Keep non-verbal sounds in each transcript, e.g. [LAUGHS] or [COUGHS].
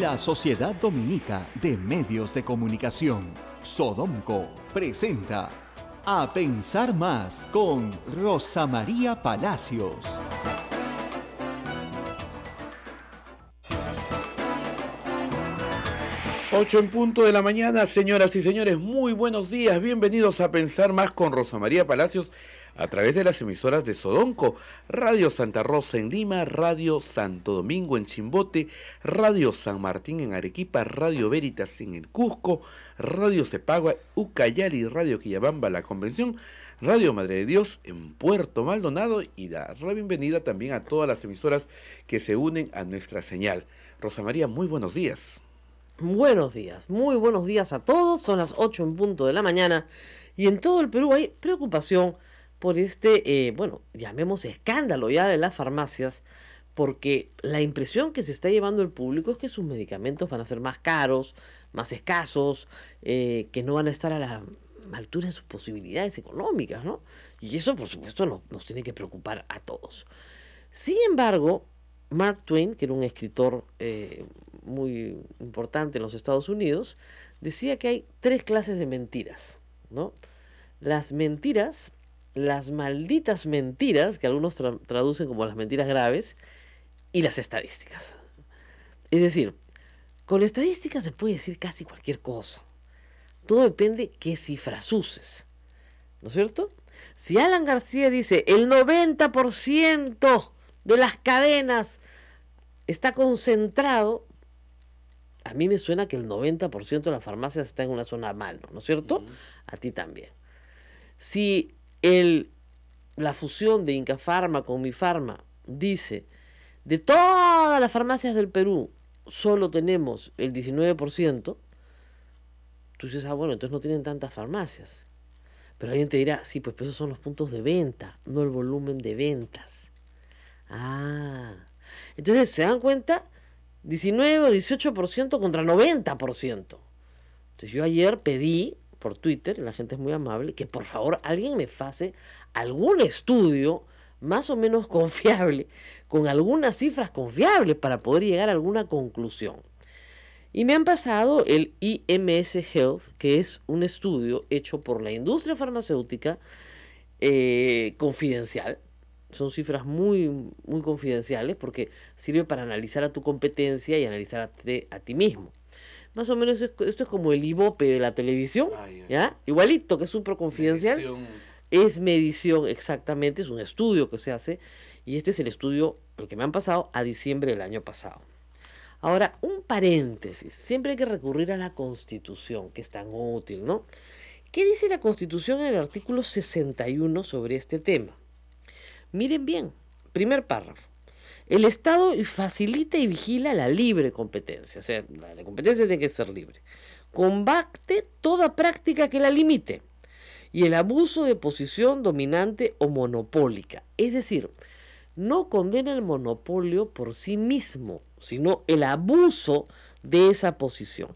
La Sociedad Dominica de Medios de Comunicación, Sodomco, presenta A Pensar Más con Rosa María Palacios. Ocho en punto de la mañana, señoras y señores, muy buenos días, bienvenidos a Pensar Más con Rosa María Palacios a través de las emisoras de Sodonco, Radio Santa Rosa en Lima, Radio Santo Domingo en Chimbote, Radio San Martín en Arequipa, Radio Veritas en el Cusco, Radio Cepagua, Ucayali, Radio Quillabamba, La Convención, Radio Madre de Dios en Puerto Maldonado y dar la bienvenida también a todas las emisoras que se unen a nuestra señal. Rosa María, muy buenos días. Buenos días, muy buenos días a todos. Son las 8 en punto de la mañana y en todo el Perú hay preocupación por este, eh, bueno, llamemos escándalo ya de las farmacias, porque la impresión que se está llevando el público es que sus medicamentos van a ser más caros, más escasos, eh, que no van a estar a la altura de sus posibilidades económicas, ¿no? Y eso, por supuesto, nos tiene que preocupar a todos. Sin embargo, Mark Twain, que era un escritor eh, muy importante en los Estados Unidos, decía que hay tres clases de mentiras, ¿no? Las mentiras las malditas mentiras, que algunos traducen como las mentiras graves, y las estadísticas. Es decir, con estadísticas se puede decir casi cualquier cosa. Todo depende qué cifras uses. ¿No es cierto? Si Alan García dice el 90% de las cadenas está concentrado, a mí me suena que el 90% de las farmacias está en una zona mal, ¿no es cierto? A ti también. Si el, la fusión de Inca Incafarma con Mi Farma dice, de todas las farmacias del Perú, solo tenemos el 19%, tú dices, ah, bueno, entonces no tienen tantas farmacias. Pero alguien te dirá, sí, pues, pues esos son los puntos de venta, no el volumen de ventas. Ah, entonces se dan cuenta, 19 o 18% contra 90%. Entonces yo ayer pedí por Twitter, la gente es muy amable, que por favor alguien me pase algún estudio más o menos [LAUGHS] confiable, con algunas cifras confiables para poder llegar a alguna conclusión. Y me han pasado el IMS Health, que es un estudio hecho por la industria farmacéutica eh, confidencial. Son cifras muy, muy confidenciales porque sirve para analizar a tu competencia y analizar a ti mismo. Más o menos esto es, como el IVOPE de la televisión, ¿ya? Igualito, que es un proconfidencial. Es medición, exactamente, es un estudio que se hace. Y este es el estudio, el que me han pasado, a diciembre del año pasado. Ahora, un paréntesis. Siempre hay que recurrir a la Constitución, que es tan útil, ¿no? ¿Qué dice la Constitución en el artículo 61 sobre este tema? Miren bien, primer párrafo el Estado facilita y vigila la libre competencia, o sea, la competencia tiene que ser libre. Combate toda práctica que la limite y el abuso de posición dominante o monopólica. Es decir, no condena el monopolio por sí mismo, sino el abuso de esa posición.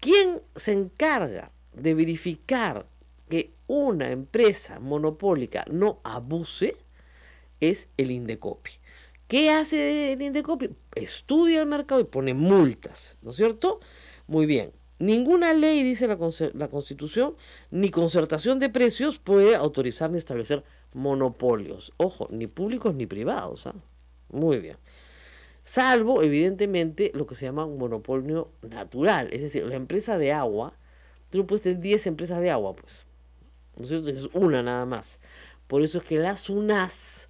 Quien se encarga de verificar que una empresa monopólica no abuse? Es el Indecopi. ¿Qué hace el Indecopi? Estudia el mercado y pone multas, ¿no es cierto? Muy bien. Ninguna ley, dice la, Constitución, ni concertación de precios puede autorizar ni establecer monopolios. Ojo, ni públicos ni privados. ¿ah? Muy bien. Salvo, evidentemente, lo que se llama un monopolio natural. Es decir, la empresa de agua, tú no puedes tener 10 empresas de agua, pues. ¿No es cierto? Es una nada más. Por eso es que las UNAS...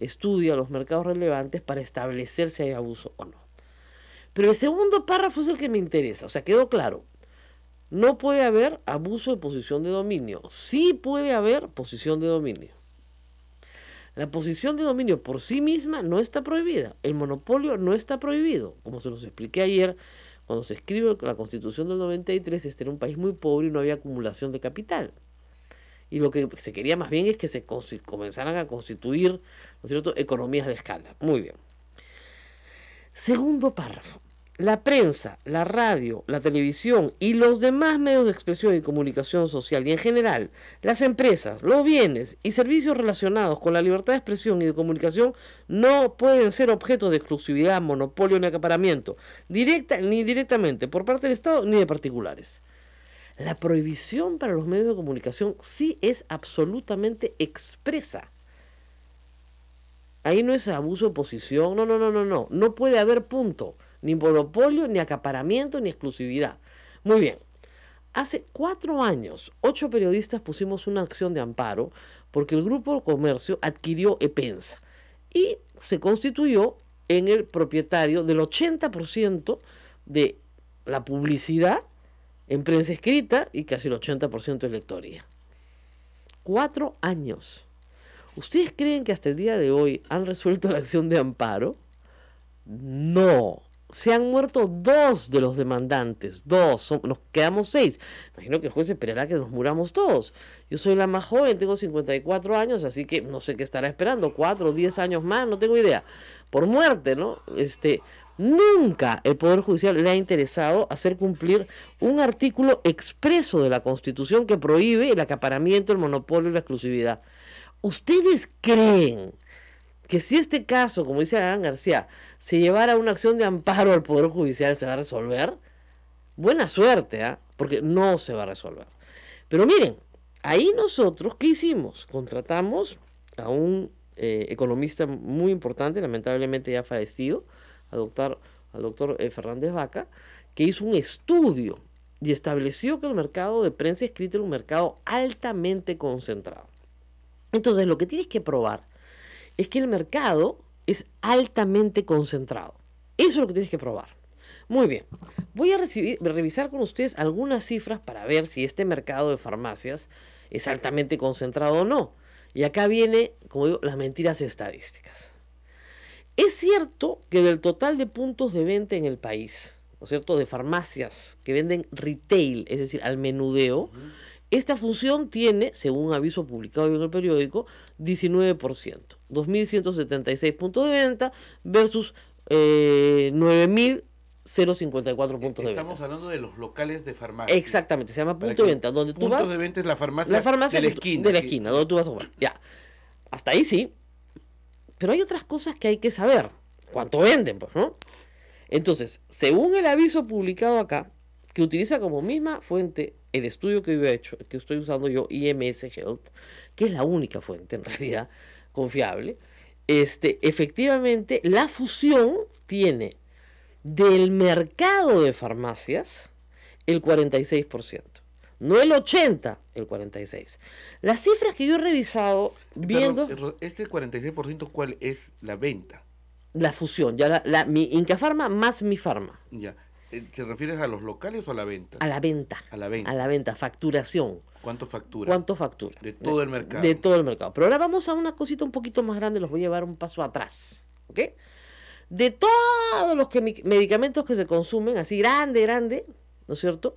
Estudia los mercados relevantes para establecer si hay abuso o no. Pero el segundo párrafo es el que me interesa, o sea, quedó claro. No puede haber abuso de posición de dominio. Sí puede haber posición de dominio. La posición de dominio por sí misma no está prohibida. El monopolio no está prohibido. Como se nos expliqué ayer, cuando se escribe la constitución del 93, este era un país muy pobre y no había acumulación de capital y lo que se quería más bien es que se comenzaran a constituir ¿no economías de escala. Muy bien. Segundo párrafo. La prensa, la radio, la televisión y los demás medios de expresión y comunicación social y en general las empresas, los bienes y servicios relacionados con la libertad de expresión y de comunicación no pueden ser objeto de exclusividad, monopolio ni acaparamiento, directa ni directamente por parte del Estado ni de particulares. La prohibición para los medios de comunicación sí es absolutamente expresa. Ahí no es abuso de posición, no, no, no, no, no. No puede haber punto, ni monopolio, ni acaparamiento, ni exclusividad. Muy bien. Hace cuatro años, ocho periodistas pusimos una acción de amparo porque el grupo comercio adquirió EPENSA y se constituyó en el propietario del 80% de la publicidad en prensa escrita y casi el 80% en lectoría. Cuatro años. ¿Ustedes creen que hasta el día de hoy han resuelto la acción de amparo? No se han muerto dos de los demandantes. Dos, nos quedamos seis. Imagino que el juez esperará que nos muramos todos. Yo soy la más joven, tengo 54 años, así que no sé qué estará esperando. Cuatro, diez años más, no tengo idea. Por muerte, ¿no? Este, nunca el Poder Judicial le ha interesado hacer cumplir un artículo expreso de la Constitución que prohíbe el acaparamiento, el monopolio y la exclusividad. ¿Ustedes creen? que si este caso, como dice Adán García, se llevara a una acción de amparo al Poder Judicial, se va a resolver. Buena suerte, ¿ah? porque no se va a resolver. Pero miren, ahí nosotros, ¿qué hicimos? Contratamos a un eh, economista muy importante, lamentablemente ya fallecido, al doctor, eh, Fernández Vaca, que hizo un estudio y estableció que el mercado de prensa escrita era un mercado altamente concentrado. Entonces, lo que tienes que probar es que el mercado es altamente concentrado. Eso es lo que tienes que probar. Muy bien, voy a revisar con ustedes algunas cifras para ver si este mercado de farmacias es altamente concentrado o no. Y acá viene, como digo, las mentiras estadísticas. Es cierto que del total de puntos de venta en el país, ¿no es cierto?, de farmacias que venden retail, es decir, al menudeo, esta función tiene, según un aviso publicado en el periódico, 19%, 2.176 puntos de venta versus eh, puntos e, de venta. Estamos hablando de los locales de farmacia. Exactamente, se llama punto de venta. Donde tú de venta es la farmacia, de la esquina. De la esquina, donde tú vas a tomar. Ya. Hasta ahí sí. Pero hay otras cosas que hay que saber. ¿Cuánto venden? Pues, ¿no? Entonces, según el aviso publicado acá, que utiliza como misma fuente el estudio que yo he hecho, que estoy usando yo, IMS Health, que es la única fuente en realidad confiable, este, efectivamente la fusión tiene del mercado de farmacias el 46%. No el 80, el 46. Las cifras que yo he revisado viendo... este 46% cuál es la venta. La fusión, ya la, mi Incafarma más mi farma. Ya. Eh, ¿Te refieres a los locales o a la venta? A la venta. A la venta. A la venta, facturación. ¿Cuánto factura? ¿Cuánto factura? De todo el mercado. De todo el mercado. Pero ahora vamos a una cosita un poquito más grande, los voy a llevar un paso atrás. ¿Ok? De todos los que, medicamentos que se consumen, así grande, grande, ¿no es cierto?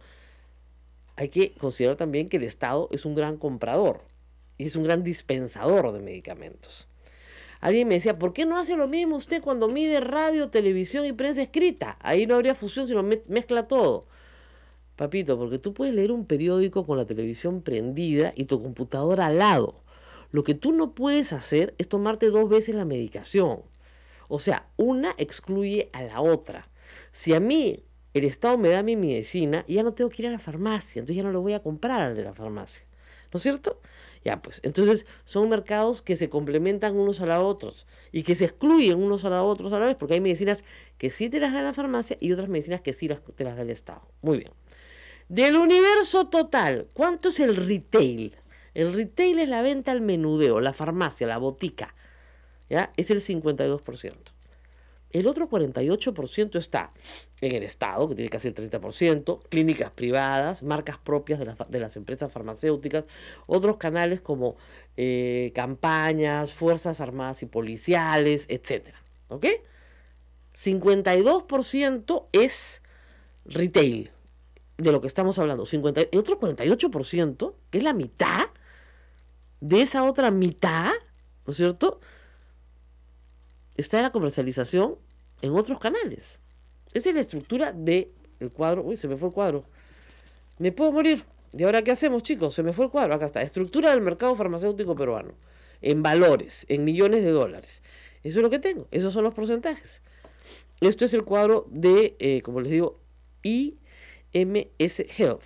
Hay que considerar también que el Estado es un gran comprador y es un gran dispensador de medicamentos. Alguien me decía, ¿por qué no hace lo mismo usted cuando mide radio, televisión y prensa escrita? Ahí no habría fusión, sino mezcla todo. Papito, porque tú puedes leer un periódico con la televisión prendida y tu computadora al lado. Lo que tú no puedes hacer es tomarte dos veces la medicación. O sea, una excluye a la otra. Si a mí el Estado me da mi medicina, ya no tengo que ir a la farmacia, entonces ya no lo voy a comprar al de la farmacia. ¿No es cierto? Ya, pues, entonces son mercados que se complementan unos a los otros y que se excluyen unos a los otros a la vez, porque hay medicinas que sí te las da la farmacia y otras medicinas que sí las, te las da el Estado. Muy bien. Del universo total, ¿cuánto es el retail? El retail es la venta al menudeo, la farmacia, la botica. ¿ya? Es el 52%. El otro 48% está en el Estado, que tiene casi el 30%, clínicas privadas, marcas propias de, las empresas farmacéuticas, otros canales como eh, campañas, fuerzas armadas y policiales, etc. ¿Ok? 52% es retail, de lo que estamos hablando. el otro 48%, que es la mitad, de esa otra mitad, ¿no es cierto? está la comercialización en otros canales. Esa es la estructura del el cuadro. Uy, se me fue el cuadro. Me puedo morir. ¿Y ahora qué hacemos, chicos? Se me fue el cuadro. Acá está. Estructura del mercado farmacéutico peruano. En valores, en millones de dólares. Eso es lo que tengo. Esos son los porcentajes. Esto es el cuadro de, eh, como les digo, IMS Health.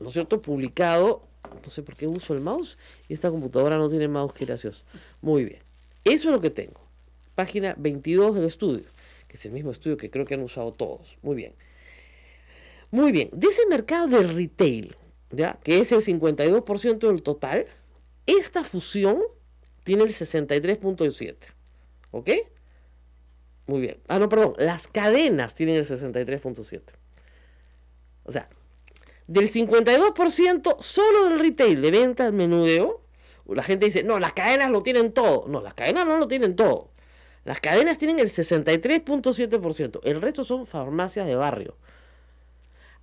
¿No es cierto? Publicado. No sé por qué uso el mouse. Y esta computadora no tiene mouse, qué gracioso. Muy bien. Eso es lo que tengo página 22 del estudio, que es el mismo estudio que creo que han usado todos. Muy bien. Muy bien, Dice el mercado de retail, ¿ya? que es el 52% del total, esta fusión tiene el 63.7%. ¿Ok? Muy bien. Ah, no, perdón, las cadenas tienen el 63.7%. O sea, del 52% solo del retail de venta al menudeo, la gente dice, no, las cadenas lo tienen todo. No, las cadenas no lo tienen todo. Las cadenas tienen el 63.7%. El resto son farmacias de barrio.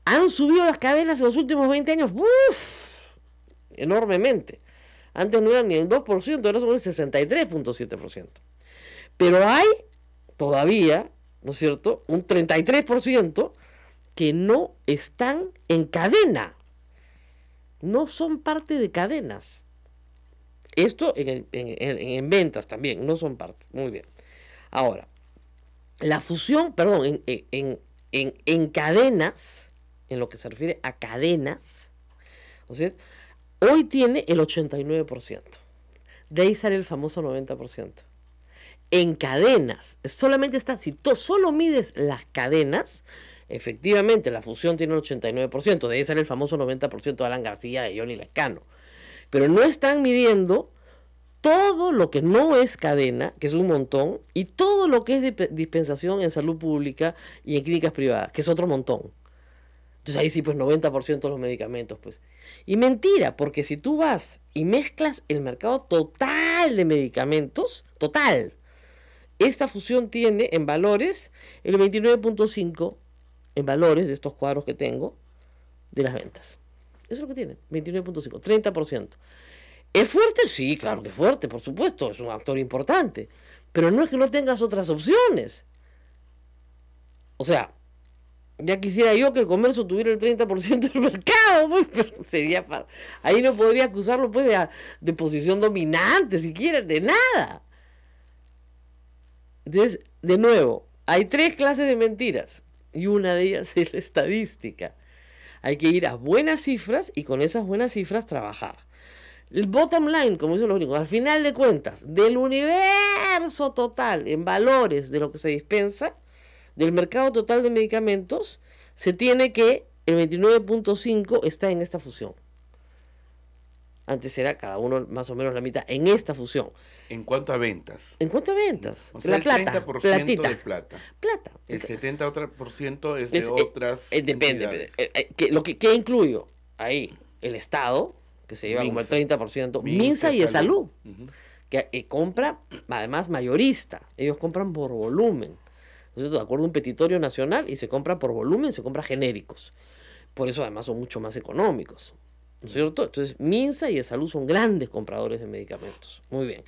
Han subido las cadenas en los últimos 20 años. ¡Uf! Enormemente. Antes no eran ni el 2%, ahora son el 63.7%. Pero hay todavía, ¿no es cierto?, un 33% que no están en cadena. No son parte de cadenas. Esto en, en ventas también, no son parte. Muy bien. Ahora, la fusión, perdón, en, cadenas, en lo que se refiere a cadenas, hoy tiene el 89%. De ahí sale el famoso 90%. En cadenas, solamente está, si tú solo mides las cadenas, efectivamente la fusión tiene el 89%, de ahí sale el famoso 90% de Alan García, y Johnny Lescano. Pero no están midiendo todo lo que no es cadena, que es un montón, y todo lo que es dispensación en salud pública y en clínicas privadas, que es otro montón. Entonces ahí sí, pues 90% de los medicamentos, pues. Y mentira, porque si tú vas y mezclas el mercado total de medicamentos, total, esta fusión tiene en valores el 29.5 en valores de estos cuadros que tengo de las ventas. Eso es lo que tiene, 29.5, 30%. ¿Es fuerte? Sí, claro que es fuerte, por supuesto, es un actor importante. Pero no es que no tengas otras opciones. O sea, ya quisiera yo que el comercio tuviera el 30% del [LAUGHS] mercado, pues, pero sería fácil. Ahí no podría acusarlo pues de, ah, de posición dominante, siquiera, de nada. Entonces, de nuevo, hay tres clases de mentiras y una de ellas [LAUGHS] es la estadística. Hay que ir a buenas cifras y con esas buenas cifras trabajar. El bottom line, como dicen los gringos, al final de cuentas, del universo total en valores de lo que se dispensa, del mercado total de medicamentos, se tiene que el 29.5 está en esta fusión. Antes era cada uno más o menos la mitad en esta fusión. ¿En cuanto a ventas? En cuanto a ventas. la el plata, 30% de plata. Plata. El 70% es de eh, otras. Eh, depende. Eh, que, lo que, que incluyo ahí, el Estado, que se lleva como el 30%. Minsa, y de Salud, que eh, compra, además, mayorista. Ellos compran por volumen. Entonces, de acuerdo a un petitorio nacional, y se compra por volumen, se compra genéricos. Por eso, además, son mucho más económicos. ¿No es cierto? Entonces, Minsa y de Salud son grandes compradores de medicamentos. Muy bien.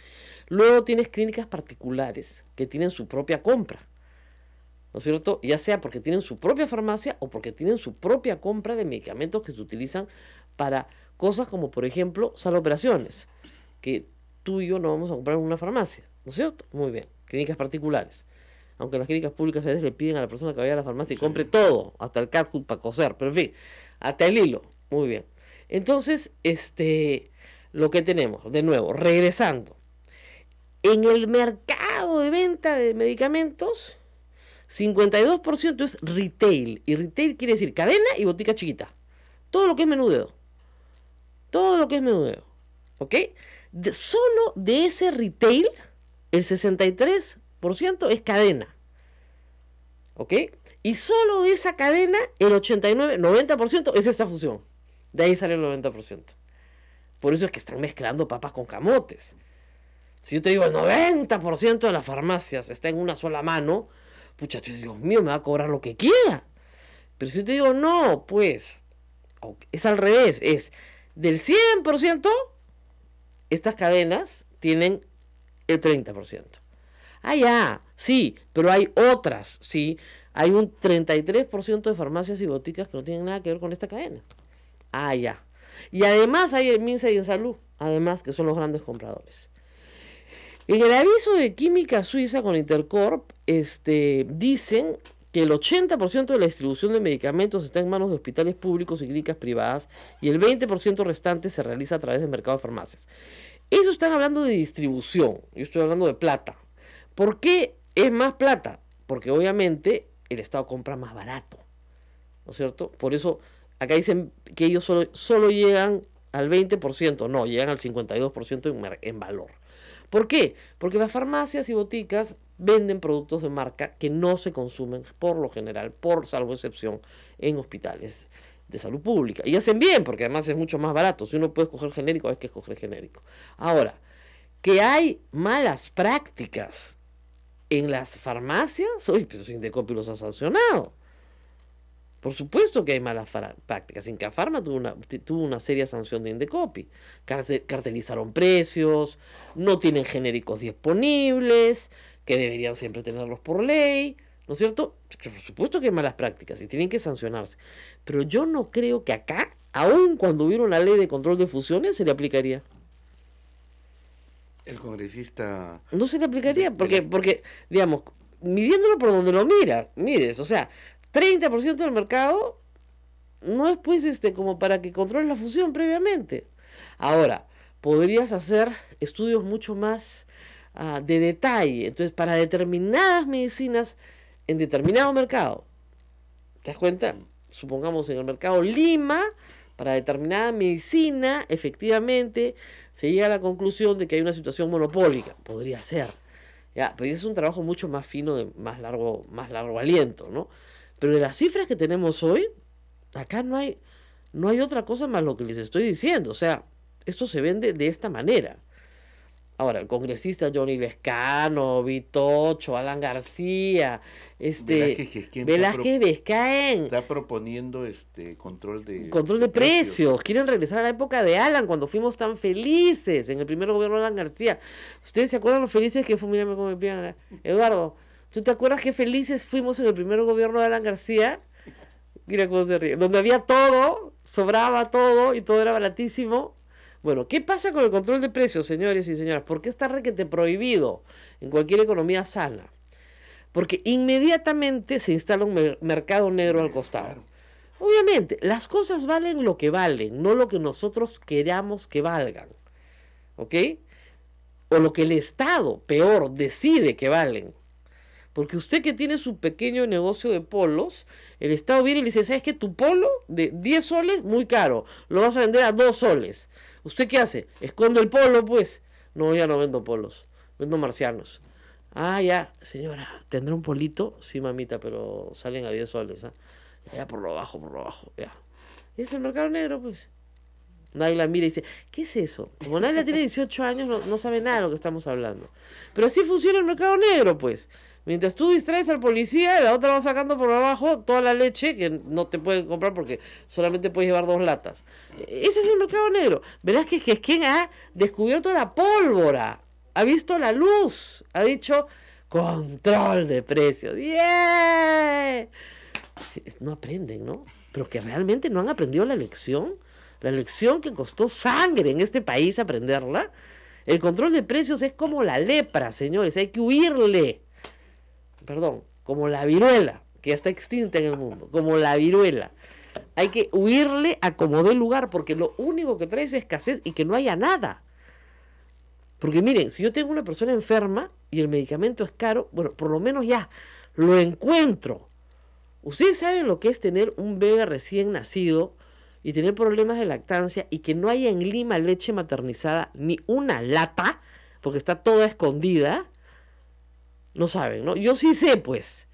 Luego tienes clínicas particulares que tienen su propia compra. ¿No es cierto? Ya sea porque tienen su propia farmacia o porque tienen su propia compra de medicamentos que se utilizan para Cosas como, por ejemplo, sala operaciones, que tú y yo no vamos a comprar en una farmacia, ¿no es cierto? Muy bien, clínicas particulares. Aunque las clínicas públicas a veces le piden a la persona que vaya a la farmacia y compre todo, hasta el catcut para coser, pero en fin, hasta el hilo. Muy bien. Entonces, este, lo que tenemos, de nuevo, regresando. En el mercado de venta de medicamentos, 52% es retail. Y retail quiere decir cadena y botica chiquita. Todo lo que es menudeo. Todo lo que es menudeo. ¿Ok? solo de ese retail, el 63% es cadena. ¿Ok? Y solo de esa cadena, el 89, 90% es esta fusión. De ahí sale el 90%. Por eso es que están mezclando papas con camotes. Si yo te digo el 90% de las farmacias está en una sola mano, pucha, Dios mío, me va a cobrar lo que quiera. Pero si yo te digo no, pues es al revés, es del 100%, estas cadenas tienen el 30%. Ah, ya, sí, pero hay otras, sí. Hay un 33% de farmacias y boticas que no tienen nada que ver con esta cadena. Ah, ya. Y además hay el MINSA y en salud, además que son los grandes compradores. En el aviso de Química Suiza con Intercorp, este, dicen el 80% de la distribución de medicamentos está en manos de hospitales públicos y clínicas privadas y el 20% restante se realiza a través del mercado de farmacias. Eso están hablando de distribución, yo estoy hablando de plata. ¿Por qué es más plata? Porque obviamente el Estado compra más barato, ¿no es cierto? Por eso acá dicen que ellos solo, llegan al 20%, no, llegan al 52% en valor. ¿Por qué? Porque las farmacias y boticas venden productos de marca que no se consumen por lo general, por salvo excepción, en hospitales de salud pública. Y hacen bien, porque además es mucho más barato. Si uno puede escoger genérico, hay que escoger genérico. Ahora, que hay malas prácticas en las farmacias, Uy, pero los ha sancionado. Por supuesto que hay malas prácticas. Incafarma tuvo una, tuvo una seria sanción de Indecopi. Cartelizaron precios, no tienen genéricos disponibles, que deberían siempre tenerlos por ley, ¿no es cierto? Por supuesto que hay malas prácticas y tienen que sancionarse, pero yo no creo que acá, aun cuando hubiera una ley de control de fusiones, se le aplicaría. El congresista... No se le aplicaría, porque, porque digamos, midiéndolo por donde lo miras, mides, o sea, 30% del mercado no es pues este como para que controles la fusión previamente. Ahora, podrías hacer estudios mucho más Ah, de detalle. Entonces, para determinadas medicinas en determinado mercado, ¿te das cuenta? Supongamos en el mercado Lima, para determinada medicina, efectivamente, se llega a la conclusión de que hay una situación monopólica. Podría ser. Ya, pero es un trabajo mucho más fino, más largo, más largo aliento, ¿no? Pero de las cifras que tenemos hoy, acá no hay, no hay otra cosa más lo que les estoy diciendo. O sea, esto se vende de esta manera. Ahora, el congresista Johnny Vescano, Vitocho, Alan García, este Velázquez Vescaen. Está, proponiendo este control de control de, precios. Quieren regresar a la época de Alan cuando fuimos tan felices en el primer gobierno de Alan García. ¿Ustedes se acuerdan lo felices que fue? Mírame cómo me pidan. Eduardo, ¿tú te acuerdas qué felices fuimos en el primer gobierno de Alan García? Mira cómo se ríe. Donde había todo, sobraba todo y todo era baratísimo. Bueno, ¿qué pasa con el control de precios, señores y señoras? ¿Por qué está requete prohibido en cualquier economía sana? Porque inmediatamente se instala un mercado negro al costado. Obviamente, las cosas valen lo que valen, no lo que nosotros queramos que valgan. ¿Ok? O lo que el Estado, peor, decide que valen. Porque usted que tiene su pequeño negocio de polos, el Estado viene y le dice, ¿sabes que Tu polo de 10 soles, muy caro, lo vas a vender a 2 soles. ¿Usted qué hace? ¿Esconde el polo, pues. No, ya no vendo polos, vendo marcianos. Ah, ya, señora, ¿tendrá un polito? Sí, mamita, pero salen a 10 soles. ah Ya, por lo bajo, por lo bajo, ya. Es el mercado negro, pues. Nadie mira y dice, ¿qué es eso? Como Naila tiene 18 años, no, no, sabe nada de lo que estamos hablando. Pero así funciona el mercado negro, pues. Mientras tú distraes al policía, la otra va sacando por abajo toda la leche que no te pueden comprar porque solamente puedes llevar dos latas. Ese es el mercado negro. Verás que es quien ha descubierto la pólvora, ha visto la luz, ha dicho control de precios. No aprenden, ¿no? Pero que realmente no han aprendido la lección. La lección que costó sangre en este país aprenderla. El control de precios es como la lepra, señores. Hay que huirle perdón, como la viruela, que ya está extinta en el mundo, como la viruela. Hay que huirle a como dé lugar, porque lo único que trae es escasez y que no haya nada. Porque miren, si yo tengo una persona enferma y el medicamento es caro, bueno, por lo menos ya lo encuentro. Ustedes saben lo que es tener un bebé recién nacido y tener problemas de lactancia y que no haya en Lima leche maternizada ni una lata, porque está toda escondida no saben, ¿no? Yo sí sé, pues.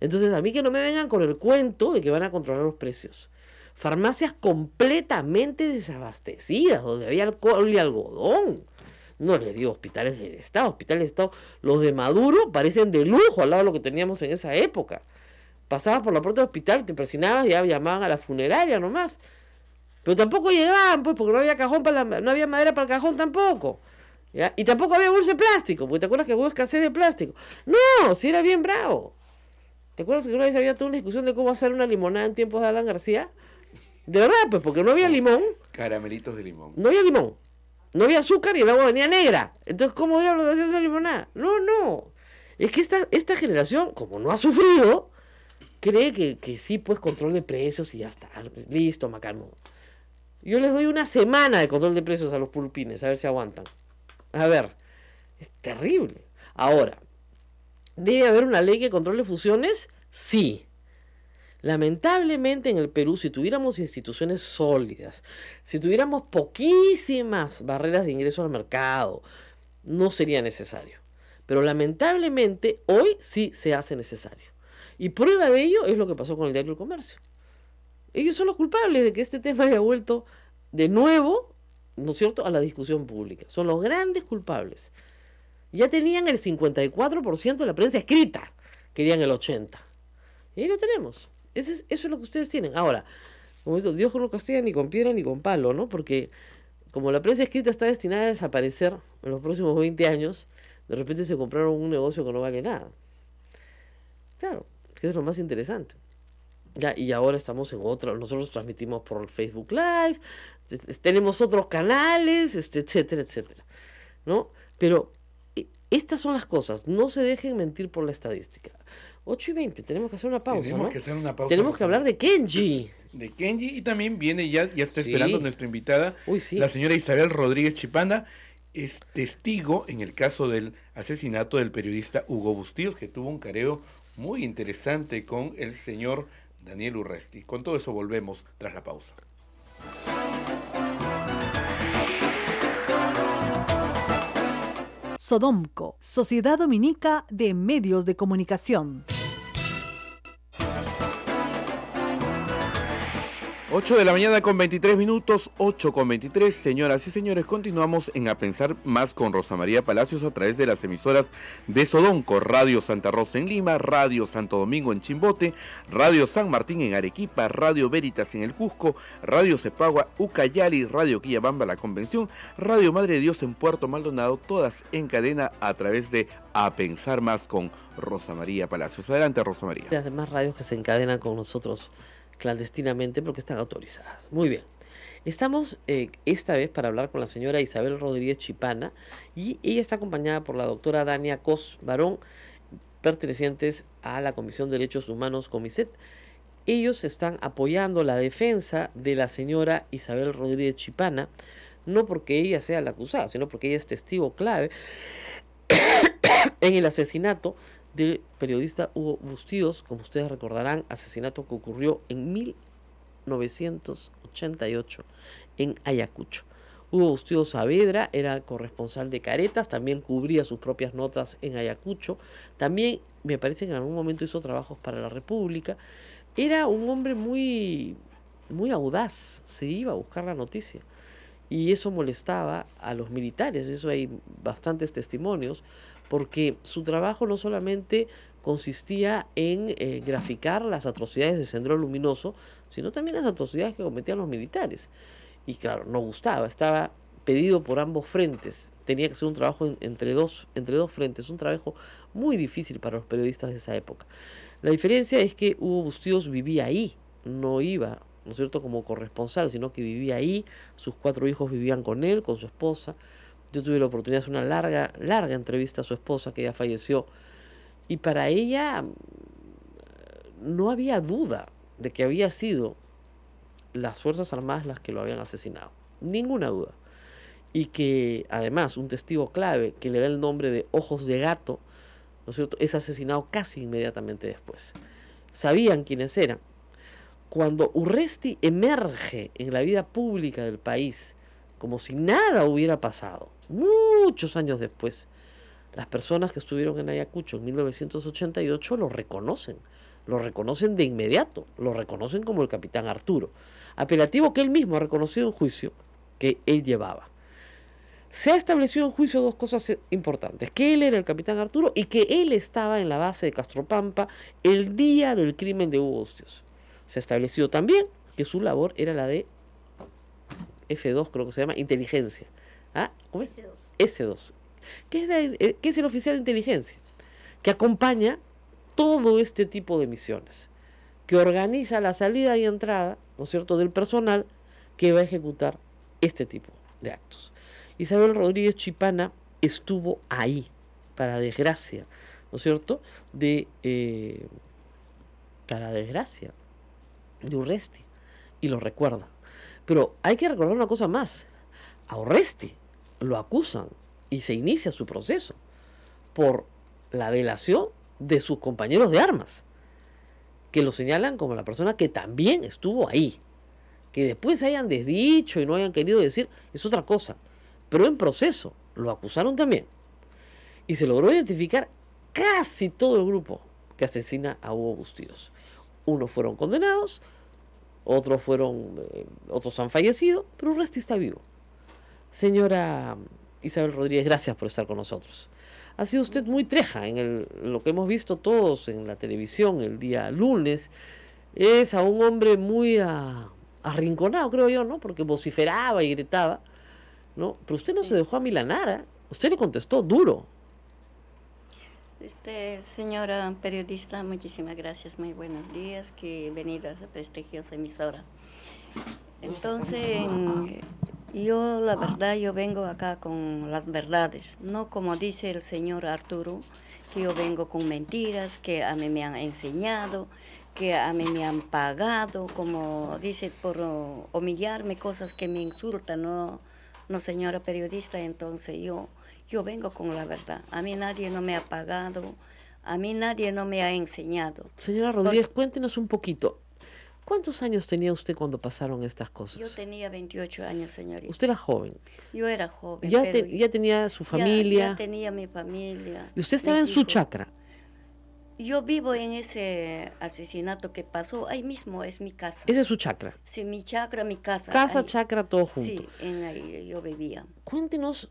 Entonces, a mí que no me vengan con el cuento de que van a controlar los precios. Farmacias completamente desabastecidas, donde había alcohol y algodón. No les digo hospitales del Estado, hospitales del Estado. Los de Maduro parecen de lujo al lado de lo que teníamos en esa época. Pasabas por la puerta del hospital, te presionabas y ya llamaban a la funeraria nomás. Pero tampoco llegaban, pues, porque no había cajón para la, no había madera para el cajón tampoco. Y tampoco había bolsa de plástico, porque te acuerdas que hubo escasez de plástico. No, si era bien bravo. ¿Te acuerdas que una vez había toda una discusión de cómo hacer una limonada en tiempos de Alan García? De verdad, pues, porque no había limón. Caramelitos de limón. No había limón. No había azúcar y el agua venía negra. Entonces, ¿cómo diablos hacías la limonada? No, no. Es que esta, esta generación, como no ha sufrido, cree que, sí, pues control de precios y ya está. Listo, macarmo. Yo les doy una semana de control de precios a los pulpines, a ver si aguantan. A ver, es terrible. Ahora, ¿debe haber una ley que controle fusiones? Sí. Lamentablemente en el Perú, si tuviéramos instituciones sólidas, si tuviéramos poquísimas barreras de ingreso al mercado, no sería necesario. Pero lamentablemente hoy sí se hace necesario. Y prueba de ello es lo que pasó con el diario El Comercio. Ellos son los culpables de que este tema haya vuelto de nuevo ¿no es cierto?, a la discusión pública. Son los grandes culpables. Ya tenían el 54% de la prensa escrita, querían el 80%. Y ahí lo tenemos. Eso es, lo que ustedes tienen. Ahora, Dios no castiga ni con piedra ni con palo, ¿no? Porque como la prensa escrita está destinada a desaparecer en los próximos 20 años, de repente se compraron un negocio que no vale nada. Claro, que es lo más interesante. Ya, y ahora estamos en otra, nosotros transmitimos por Facebook Live, este, este, tenemos otros canales, este, etcétera, etcétera. ¿No? Pero e, estas son las cosas, no se dejen mentir por la estadística. 8 y 20, tenemos que hacer una pausa. Tenemos que hacer una pausa. Tenemos que hablar de Kenji. De Kenji y también viene, ya, ya está esperando nuestra invitada, la señora Isabel Rodríguez Chipanda, es testigo en el caso del asesinato del periodista Hugo Bustillos, que tuvo un careo muy interesante con el señor Daniel Urresti. Con todo eso volvemos tras la pausa. Sodomco, Sociedad Dominica de Medios de Comunicación. 8 de la mañana con 23 minutos, 8 con 23. Señoras y señores, continuamos en A Pensar Más con Rosa María Palacios a través de las emisoras de Sodonco, Radio Santa Rosa en Lima, Radio Santo Domingo en Chimbote, Radio San Martín en Arequipa, Radio Veritas en el Cusco, Radio Cepagua, Ucayali, Radio Quillabamba La Convención, Radio Madre de Dios en Puerto Maldonado, todas en cadena a través de A Pensar Más con Rosa María Palacios. Adelante, Rosa María. Las demás radios que se encadenan con nosotros clandestinamente porque están autorizadas. Muy bien. Estamos eh, esta vez para hablar con la señora Isabel Rodríguez Chipana y ella está acompañada por la doctora Dania Cos Barón, pertenecientes a la Comisión de Derechos Humanos Comiset. Ellos están apoyando la defensa de la señora Isabel Rodríguez Chipana, no porque ella sea la acusada, sino porque ella es testigo clave [COUGHS] en el asesinato del periodista Hugo Bustíos, como ustedes recordarán, asesinato que ocurrió en 1988 en Ayacucho. Hugo Bustíos Saavedra era corresponsal de Caretas, también cubría sus propias notas en Ayacucho, también me parece que en algún momento hizo trabajos para la República. Era un hombre muy, muy audaz, se iba a buscar la noticia y eso molestaba a los militares, eso hay bastantes testimonios, porque su trabajo no solamente consistía en eh, graficar las atrocidades de Centro Luminoso, sino también las atrocidades que cometían los militares. Y claro, no gustaba, estaba pedido por ambos frentes. Tenía que ser un trabajo entre, dos, entre dos frentes, un trabajo muy difícil para los periodistas de esa época. La diferencia es que Hugo Bustíos vivía ahí, no iba, ¿no cierto?, como corresponsal, sino que vivía ahí, sus cuatro hijos vivían con él, con su esposa. Yo tuve la oportunidad de hacer una larga, larga entrevista a su esposa que ya falleció. Y para ella mm, no había duda de que había sido las Fuerzas Armadas las que lo habían asesinado. Ninguna duda. Y que además un testigo clave que le da el nombre de Ojos de Gato, ¿no es cierto?, es asesinado casi inmediatamente después. Sabían quiénes eran. Cuando Urresti emerge en la vida pública del país como si nada hubiera pasado, muchos años después, las personas que estuvieron en Ayacucho en 1988 lo reconocen, lo reconocen de inmediato, lo reconocen como el capitán Arturo, apelativo que él mismo ha reconocido en juicio que él llevaba. Se ha establecido en juicio dos cosas importantes, que él era el capitán Arturo y que él estaba en la base de Castropampa el día del crimen de Hugo Ostios Se ha establecido también que su labor era la de F2, creo que se llama, inteligencia ¿Ah? S2. s Que es, eh, es el oficial de inteligencia, que acompaña todo este tipo de misiones, que organiza la salida y entrada, ¿no es cierto?, del personal que va a ejecutar este tipo de actos. Isabel Rodríguez Chipana estuvo ahí, para desgracia, ¿no es cierto?, de... Eh, para desgracia, de Urresti, y lo recuerda. Pero hay que recordar una cosa más, a lo acusan y se inicia su proceso por la delación de sus compañeros de armas, que lo señalan como la persona que también estuvo ahí. Que después se hayan desdicho y no hayan querido decir es otra cosa, pero en proceso lo acusaron también. Y se logró identificar casi todo el grupo que asesina a Hugo Bustidos Unos fueron condenados, otros fueron, eh, otros han fallecido, pero Orresti está vivo. Señora Isabel Rodríguez, gracias por estar con nosotros. Ha sido usted muy treja en lo que hemos visto todos en la televisión el día lunes. Es a un hombre muy arrinconado, creo yo, ¿no? Porque vociferaba y gritaba, ¿no? Pero usted no se dejó a Milanara, ¿eh? usted le contestó duro. Este, señora periodista, muchísimas gracias, muy buenos días, que venido a esa prestigiosa emisora. Entonces, yo, la ah. verdad, yo vengo acá con las verdades, no como dice el señor Arturo, que yo vengo con mentiras, que a mí me han enseñado, que a mí me han pagado, como dice, por humillarme, cosas que me insultan, no, no señora periodista, entonces yo, yo vengo con la verdad. A mí nadie no me ha pagado, a mí nadie no me ha enseñado. Señora Rodríguez, cuéntenos un poquito. ¿Cuántos años tenía usted cuando pasaron estas cosas? Yo tenía 28 años, señorita. Usted era joven. Yo era joven. Ya, tenía su familia. Ya, tenía mi familia. ¿Y usted estaba en su chacra? Yo vivo en ese asesinato que pasó. Ahí mismo es mi casa. ¿Ese es su chakra? Sí, mi chacra, mi casa. Casa, chakra chacra, todo junto. Sí, en ahí yo vivía. Cuéntenos,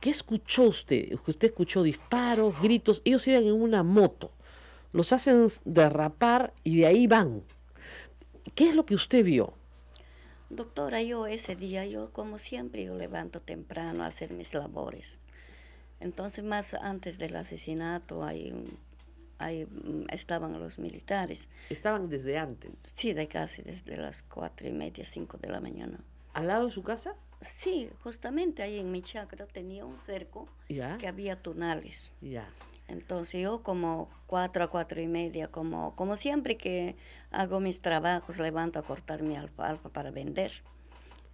¿qué escuchó usted? Usted escuchó disparos, gritos. Ellos iban en una moto. Los hacen derrapar y de ahí van. ¿Qué es lo que usted vio? Doctora, yo ese día, yo como siempre, yo levanto temprano a hacer mis labores. Entonces, más antes del asesinato, ahí, ahí mm, estaban los militares. ¿Estaban desde antes? Sí, de casi desde las cuatro y media, cinco de la mañana. ¿Al lado de su casa? Sí, justamente ahí en mi chacra tenía un cerco que había tunales. Ya. Entonces yo como cuatro a cuatro y media, como, como siempre que hago mis trabajos, levanto a cortar mi alfalfa para vender.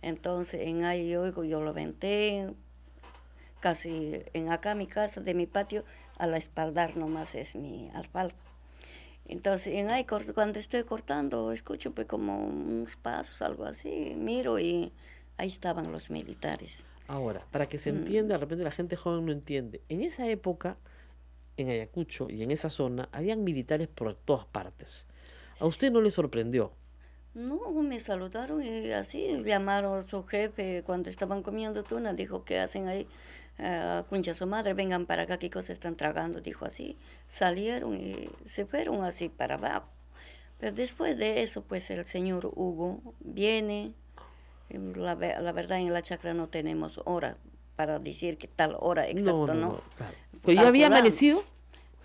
Entonces en ahí yo, yo lo venté casi en acá mi casa, de mi patio, a la espaldar nomás es mi alfalfa. Entonces en ahí cuando estoy cortando escucho pues como unos pasos, algo así, miro y ahí estaban los militares. Ahora, para que se mm. entienda, de repente la gente joven no entiende. En esa época, en Ayacucho y en esa zona, habían militares por todas partes. ¿A usted no le sorprendió? No, me saludaron y así llamaron a su jefe cuando estaban comiendo tuna, dijo, ¿qué hacen ahí? Uh, ah, cuncha su madre, vengan para acá, qué cosas están tragando, dijo así. Salieron y se fueron así para abajo. Pero después de eso, pues el señor Hugo viene, em, la, verdad en la chacra no tenemos hora para decir que tal hora exacto, ¿no? no, ¿Pero pues, ya había amanecido?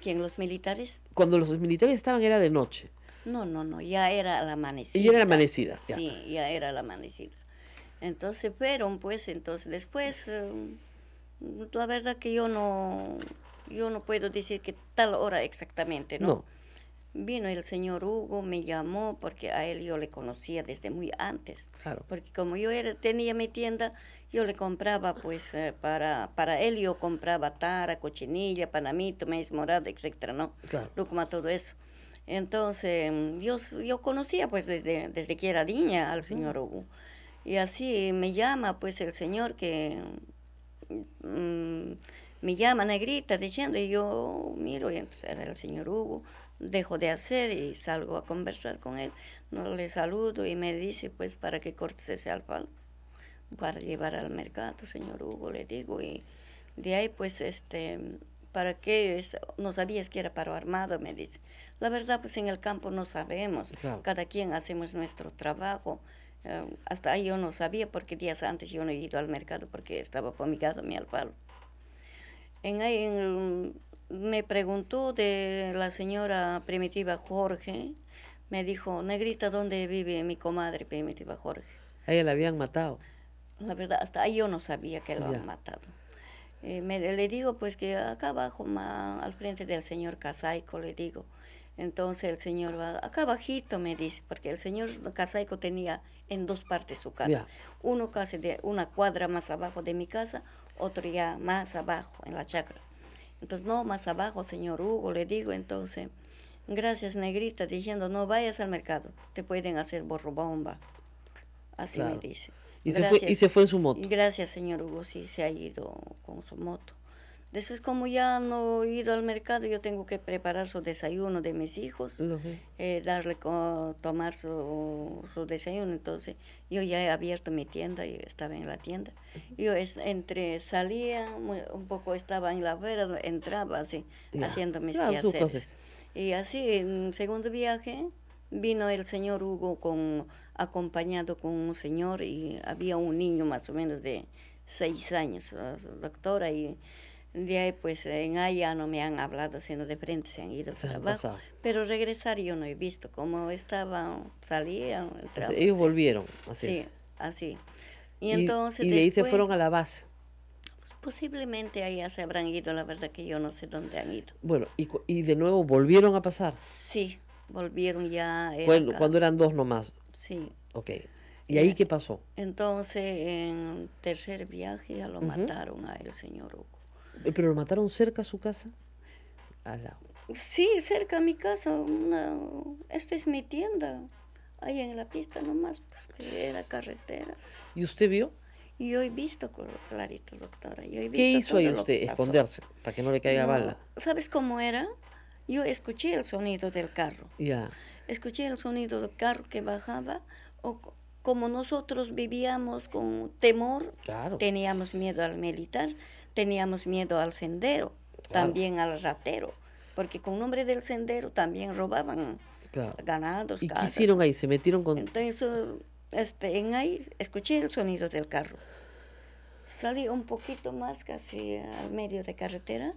¿Quién, los militares? Cuando los militares estaban era de noche. No, no, no, ya era la amanecida. Y era la amanecida. Ya. Sí, ya era la amanecida. Entonces fueron, pues, entonces después, eh, la verdad que yo no, yo no puedo decir que tal hora exactamente, ¿no? no. Vino el señor Hugo, me llamó porque a él yo le conocía desde muy antes. Claro. Porque como yo tenía mi tienda, yo le compraba, pues, eh, para, para él yo compraba tara, cochinilla, panamito, maíz morado, etcétera, ¿no? Claro. Lucuma, todo eso. Entonces, mm, yo, yo conocía pues desde, que era niña al señor Hugo. Y así me llama pues el señor que mm, me llama negrita diciendo, y yo miro, y entonces era el señor Hugo, dejo de hacer y salgo a conversar con él. No le saludo y me dice pues para que cortes ese alfalfa para llevar al mercado, señor Hugo, le digo. Y de ahí pues este ¿Para qué? No sabías que era paro armado, me dice. La verdad, pues en el campo no sabemos. Cada quien hacemos nuestro trabajo. Eh, hasta ahí yo no sabía porque días antes yo no he ido al mercado porque estaba con mi alfalo. En, me preguntó de la señora primitiva Jorge, me dijo, negrita, ¿dónde vive mi comadre primitiva Jorge? Ahí la habían matado. La verdad, hasta ahí yo no sabía que la habían matado. Eh, le digo pues que acá abajo, más al frente del señor Casaico, le digo. Entonces el señor va, acá bajito, me dice, porque el señor Casaico tenía en dos partes su casa. Uno casi de una cuadra más abajo de mi casa, otro ya más abajo, en la chacra. Entonces, no, más abajo, señor Hugo, le digo, entonces, gracias, negrita, diciendo, no vayas al mercado, te pueden hacer borrobomba. Así me dice. Y se, fue, y se fue en su moto. Gracias, señor Hugo, sí, se ha ido con su moto. Después, como ya no he ido al mercado, yo tengo que preparar su desayuno de mis hijos, eh, darle tomar su, su, desayuno. Entonces, yo ya he abierto mi tienda, y estaba en la tienda. Yo es, entre salía, un poco estaba en la vera, entraba así, haciendo mis claro, Y así, en segundo viaje, vino el señor Hugo con acompañado con un señor y había un niño más o menos de seis años, ah, doctora, y de ahí pues en allá no me han hablado, sino de frente se han ido a para Pero regresar yo no he visto cómo estaban, salían. ellos volvieron, así. Sí, así. Y, entonces... Y ahí se fueron a la base. Pues, posiblemente allá se habrán ido, la verdad que yo no sé dónde han ido. Bueno, y, y de nuevo volvieron a pasar. Sí, volvieron ya. Bueno, eh, cuando eran dos nomás. Sí. Ok. ¿Y eh, ahí qué pasó? Entonces, en tercer viaje ya lo mataron a el señor Oco. Eh, ¿Pero lo mataron cerca a su casa? Sí, cerca a mi casa. Esto es mi tienda. Ahí en la pista nomás, pues que era carretera. ¿Y usted vio? Yo he visto, clarito, doctora. visto ¿Qué hizo ahí usted? Esconderse, para que no le caiga bala. ¿Sabes cómo era? yo escuché el sonido del carro. ya Escuché el sonido del carro que bajaba. O como nosotros vivíamos con temor, teníamos miedo al militar, teníamos miedo al sendero, también al ratero, porque con nombre del sendero también robaban ganados. ¿Y quisieron ahí? ¿Se metieron con...? Entonces, este, en ahí escuché el sonido del carro. Salí un poquito más, casi al medio de carretera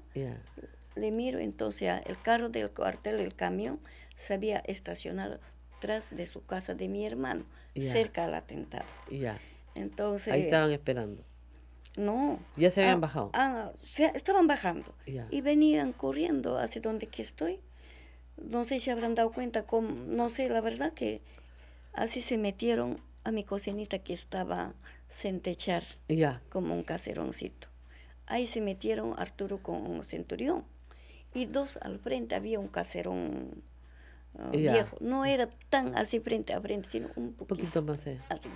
le miro entonces el carro del cuartel, el camión, se había estacionado tras de su casa de mi hermano, cerca al atentado. Ya. Entonces. Ahí estaban esperando. No. Ya se habían ah, bajado. Ah, estaban bajando. Y venían corriendo hacia donde que estoy. No sé si habrán dado cuenta, no sé, la verdad que así se metieron a mi cocinita que estaba sentechar ya. como un caseroncito. Ahí se metieron Arturo con un centurión y dos al frente había un caserón ah, viejo. No era tan así frente a frente, sino un poquito, más eh. arriba.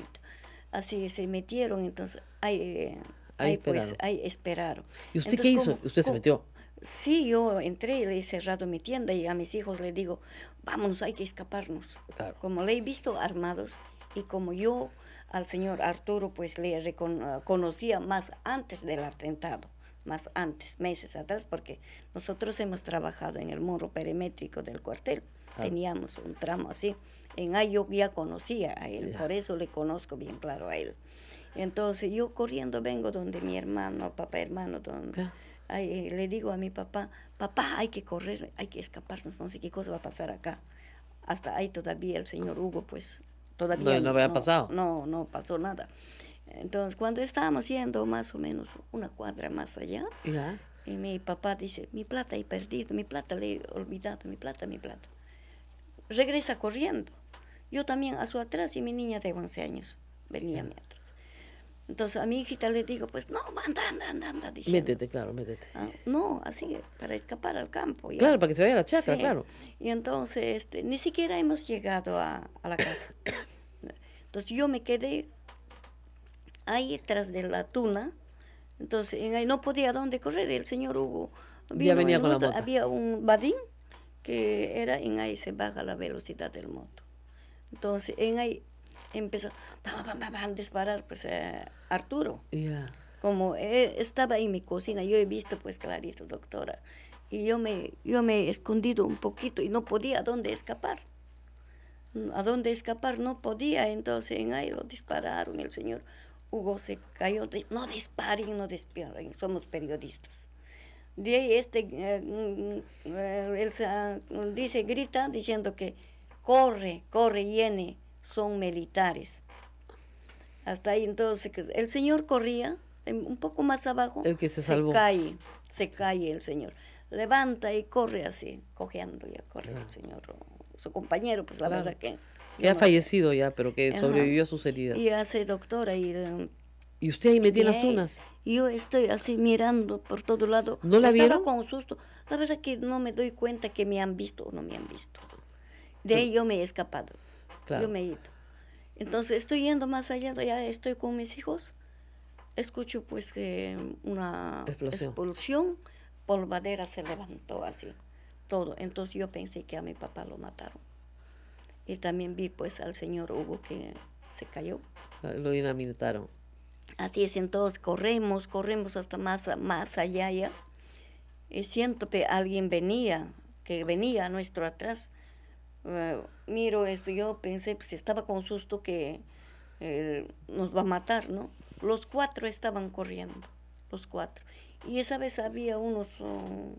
Así se metieron, entonces ahí, eh, ahí, pues, ahí esperaron. ¿Y usted qué hizo? ¿Usted se metió? Sí, yo entré y le he cerrado mi tienda y a mis hijos le digo, vámonos, hay que escaparnos. Como le he visto armados y como yo al señor Arturo pues le ah, conocía más antes del atentado más antes, meses atrás, porque nosotros hemos trabajado en el muro perimétrico del cuartel. Teníamos un tramo así. En ahí yo ya conocía a él, por eso le conozco bien claro a él. Entonces yo corriendo vengo donde mi hermano, papá hermano, donde eh, le digo a mi papá, papá, hay que correr, hay que escaparnos, no sé qué cosa va a pasar acá. Hasta ahí todavía el señor Hugo, pues todavía... No, no había pasado. No, no pasó nada. Entonces, cuando estábamos yendo más o menos una cuadra más allá, y mi papá dice, mi plata he perdido, mi plata le he olvidado, mi plata, mi plata. Regresa corriendo. Yo también a su atrás y mi niña de 11 años venía a mi atrás. Entonces a mi hijita le digo, pues no, anda, anda, anda, métete, claro, métete. Ah, no, así, para escapar al campo. Claro, para que se vaya a la chacra, claro. Y entonces, este, ni siquiera hemos llegado a, a la casa. [COUGHS] Entonces yo me quedé ahí tras de la tuna. Entonces, en ahí no podía dónde correr. El señor Hugo ya venía con la moto. Había un badín que era en ahí se baja la velocidad del moto. Entonces, en ahí empezó a disparar pues, eh, Arturo. Como eh, estaba en mi cocina, yo he visto pues clarito, doctora. Y yo me, yo me he escondido un poquito y no podía dónde escapar. A dónde escapar no podía, entonces en ahí lo dispararon el señor Hugo se cayó, no disparen, no disparen, somos periodistas. De ahí este, eh, mm, eh, él ah, dice, grita diciendo que corre, corre, llene, son militares. Hasta ahí entonces, el señor corría, un poco más abajo, el que se, salvó. se cae, se cae el señor. Levanta y corre así, cojeando y corre el señor, su compañero, pues la verdad que ya ha fallecido ya, pero que sobrevivió a sus heridas. Y hace doctora y... Eh, ¿Y usted ahí metía las tunas? Yo estoy así mirando por todo lado. ¿No la Estaba con susto. La verdad que no me doy cuenta que me han visto o no me han visto. De ahí yo me he escapado. Yo me he ido. Entonces estoy yendo más allá, ya estoy con mis hijos. Escucho pues que una explosión. por polvadera se levantó así, todo. Entonces yo pensé que a mi papá lo mataron. Y también vi pues al señor Hugo que se cayó. Ah, lo dinamitaron. Así es, entonces corremos, corremos hasta más, más allá ya. Y siento que alguien venía, que venía a nuestro atrás. Eh, miro esto, yo pensé, pues estaba con susto que eh, nos va a matar, ¿no? Los cuatro estaban corriendo, los cuatro. Y esa vez había unos oh,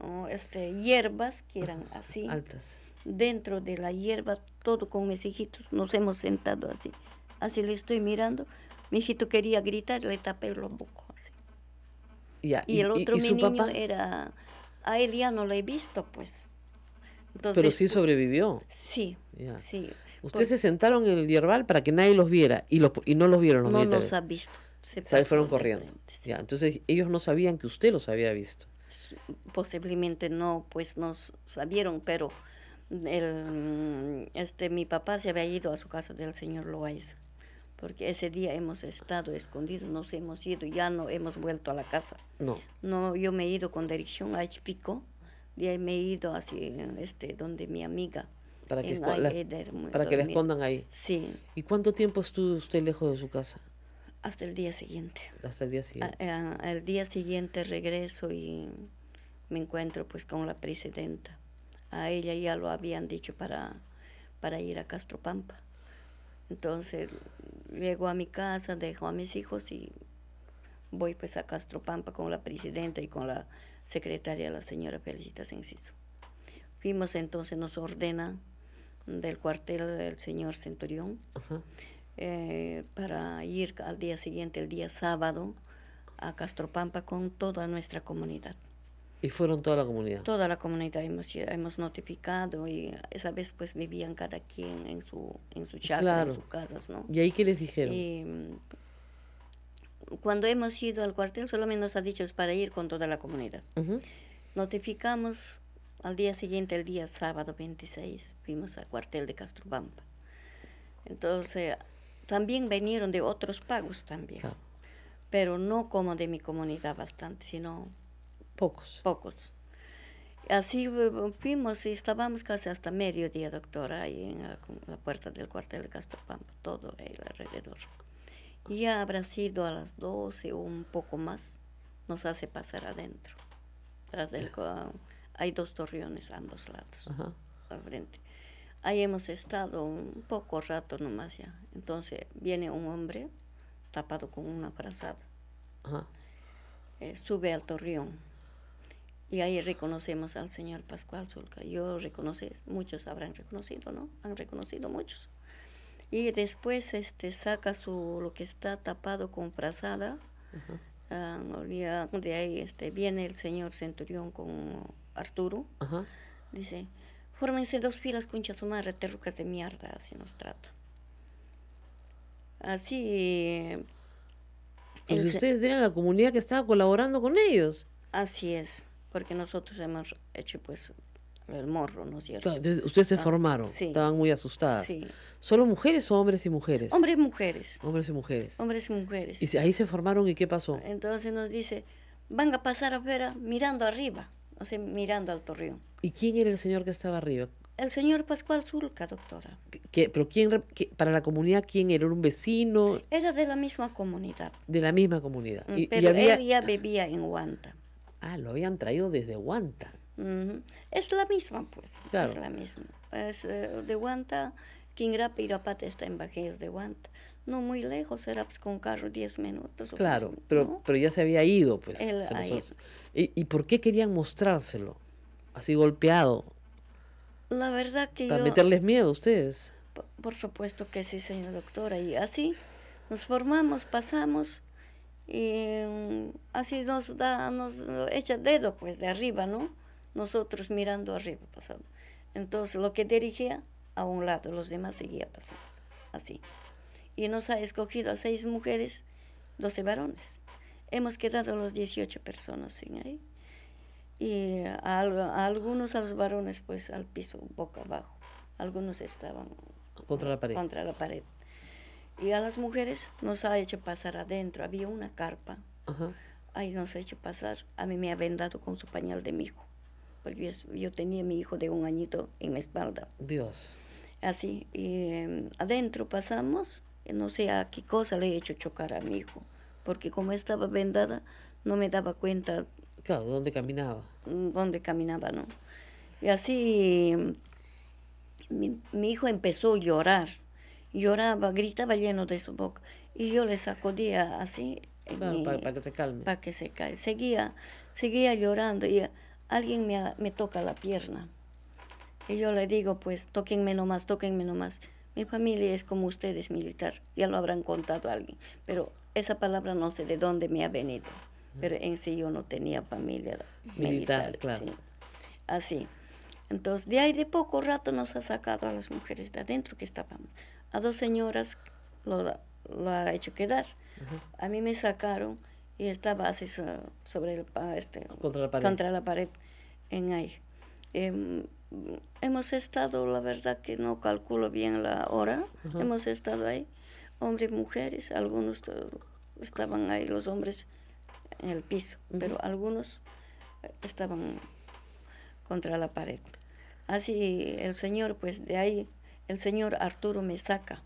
oh, este, hierbas que eran así. [LAUGHS] Altas dentro de la hierba, todo con mis hijitos, nos hemos sentado así. Así le estoy mirando. Mi hijito quería gritar, le tapé los bocos así. y, el otro, mi niño, papá? era. A él ya no lo he visto, pues. Pero sí pues, sobrevivió. Sí, Ustedes pues se sentaron en el hierbal para que nadie los viera y, los, y no los vieron No los ha visto. Se fueron corriendo. entonces ellos no sabían que usted los había visto. Posiblemente no, pues no sabieron, pero el, mm, este, mi papá se había ido a su casa del señor Loaiza, porque ese día hemos estado escondidos, nos hemos ido, y ya no hemos vuelto a la casa. No. No, yo me he ido con dirección a pico y ahí me he ido hacia este, donde mi amiga. Para que, la, para que escondan ahí. Sí. ¿Y cuánto tiempo estuvo usted lejos de su casa? Hasta el día siguiente. Hasta el día siguiente. el ah, ah, día siguiente regreso y me encuentro pues con la presidenta a ella ya lo habían dicho para, para ir a Castropampa. Entonces llego a mi casa, dejo a mis hijos y voy pues a Castropampa con la presidenta y con la secretaria, la señora Felicita Senciso. Fuimos entonces, nos ordena del cuartel del señor Centurión eh, para ir al día siguiente, el día sábado, a Castropampa con toda nuestra comunidad. Y fueron toda la comunidad. Toda la comunidad hemos, hemos notificado y esa vez pues vivían cada quien en su, en su en sus casas, ¿no? ¿Y ahí qué les dijeron? Mm, cuando hemos ido al cuartel solamente nos ha dicho es para ir con toda la comunidad. Notificamos al día siguiente, el día sábado 26, fuimos al cuartel de Bamba. Entonces, también vinieron de otros pagos también, ah. pero no como de mi comunidad bastante, sino Pocos. Pocos. Así eh, fuimos y estábamos casi hasta mediodía, doctora, ahí en la, puerta del cuartel de todo el alrededor. Y ya habrá sido a las 12 o un poco más, nos hace pasar adentro. Tras hay dos torreones a ambos lados, al frente. Ahí hemos estado un poco rato nomás ya. Entonces viene un hombre tapado con una brazada eh, sube al torreón y ahí reconocemos al señor Pascual Zulca. Yo reconozco, muchos habrán reconocido, ¿no? Han reconocido muchos. Y después este, saca su, lo que está tapado con frazada. Ah, de ahí este, viene el señor Centurión con Arturo. Dice, fórmense dos filas, concha su madre, terrucas de mierda, así nos trata. Así... ¿Y pues ustedes eran la comunidad que estaba colaborando con ellos. Así es porque nosotros hemos hecho pues el morro, ¿no es cierto? ustedes se ah, formaron, estaban muy asustadas. ¿Solo mujeres o hombres y mujeres? Hombres y mujeres. Hombres y mujeres. Hombres y mujeres. ¿Y ahí se formaron y qué pasó? Entonces nos dice, van a pasar a afuera mirando arriba, o sea, mirando al torreón. ¿Y quién era el señor que estaba arriba? El señor Pascual Zulca, doctora. ¿Pero quién, para la comunidad, quién era? ¿Un vecino? Era de la misma comunidad. De la misma comunidad. Mm, y, Pero en Guanta Ah, lo habían traído desde Guanta. Es la misma, pues. Es la misma. Es eh, de Guanta, y está en Bajeos de Guanta. No muy lejos, era pues, con carro 10 minutos. Claro, pero, pero ya se había ido, pues. ¿Y, por qué querían mostrárselo? Así golpeado. La verdad que Para meterles miedo a ustedes. Por, supuesto que sí, señora doctora. Y así nos formamos, pasamos y mm, así nos da, nos echa dedo pues de arriba, ¿no? Nosotros mirando arriba pasando. Entonces lo que dirigía a un lado, los demás seguía pasando, así. Y nos ha escogido a seis mujeres, doce varones. Hemos quedado los 18 personas en ahí. Y algunos, a los varones, pues al piso, boca abajo. Algunos estaban contra la pared. Contra la pared. Y a las mujeres nos ha hecho pasar adentro. Había una carpa. Ahí nos ha hecho pasar. A mí me ha vendado con su pañal de mi hijo. Porque yo, tenía mi hijo de un añito en mi espalda. Dios. Así. Y em, adentro pasamos. No sé a qué cosa le he hecho chocar a mi hijo. Porque como estaba vendada, no me daba cuenta. Claro, ¿dónde caminaba? Mm, Dónde caminaba, ¿no? Y así mi hijo empezó a llorar lloraba, gritaba lleno de su boca. Y yo le sacudía así. para, que se calme. Para que se Seguía, seguía llorando y alguien me, me, toca la pierna. Y yo le digo, pues, tóquenme nomás, tóquenme nomás. Mi familia es como ustedes, militar. Ya lo habrán contado a alguien. Pero esa palabra no sé de dónde me ha venido. Pero en sí yo no tenía familia militar. Así. Entonces, de ahí de poco rato nos ha sacado a las mujeres de adentro que estábamos a dos señoras lo, ha hecho quedar. A mí me sacaron y estaba así sobre el, este, contra, la pared. en ahí. Em, hemos estado, la verdad que no calculo bien la hora, hemos estado ahí, hombres y mujeres, algunos estaban ahí, los hombres en el piso, pero algunos eh, estaban contra la pared. Así el señor, pues de ahí el señor Arturo me saca.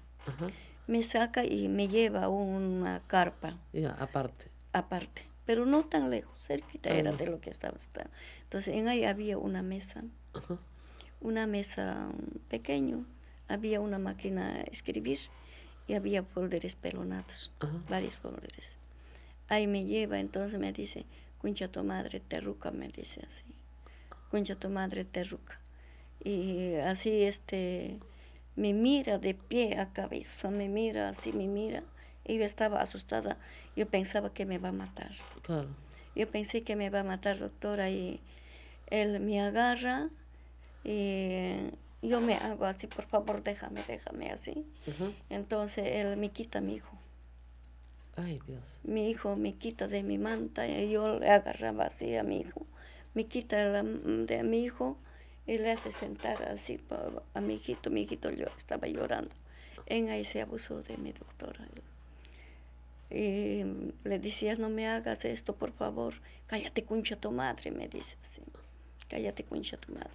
Me saca y me lleva a una carpa. aparte. Aparte, pero no tan lejos, cerquita ah, era de lo que estaba. Entonces, en ahí había una mesa, una mesa mm, pequeña, había una máquina escribir y había folderes pelonados, varios folderes. Ahí me lleva, entonces me dice, Cuncha tu madre terruca, me dice así. Cuncha tu madre terruca. Y así este me mira de pie a cabeza, me mira así, me mira. Y yo estaba asustada, yo pensaba que me va a matar. Yo pensé que me va a matar, doctora, y él me agarra y yo me hago así, por favor, déjame, déjame así. Entonces él me quita mi hijo. Ay, Dios. Mi hijo me quita de mi manta y yo le agarraba así a mi hijo. Me quita de mi hijo y le hace sentar así a mi hijito. Mi hijito yo estaba llorando. En ahí se abusó de mi doctora. Y mm, le decía, no me hagas esto, por favor. Cállate, cuncha tu madre, me dice así. Cállate, cuncha tu madre.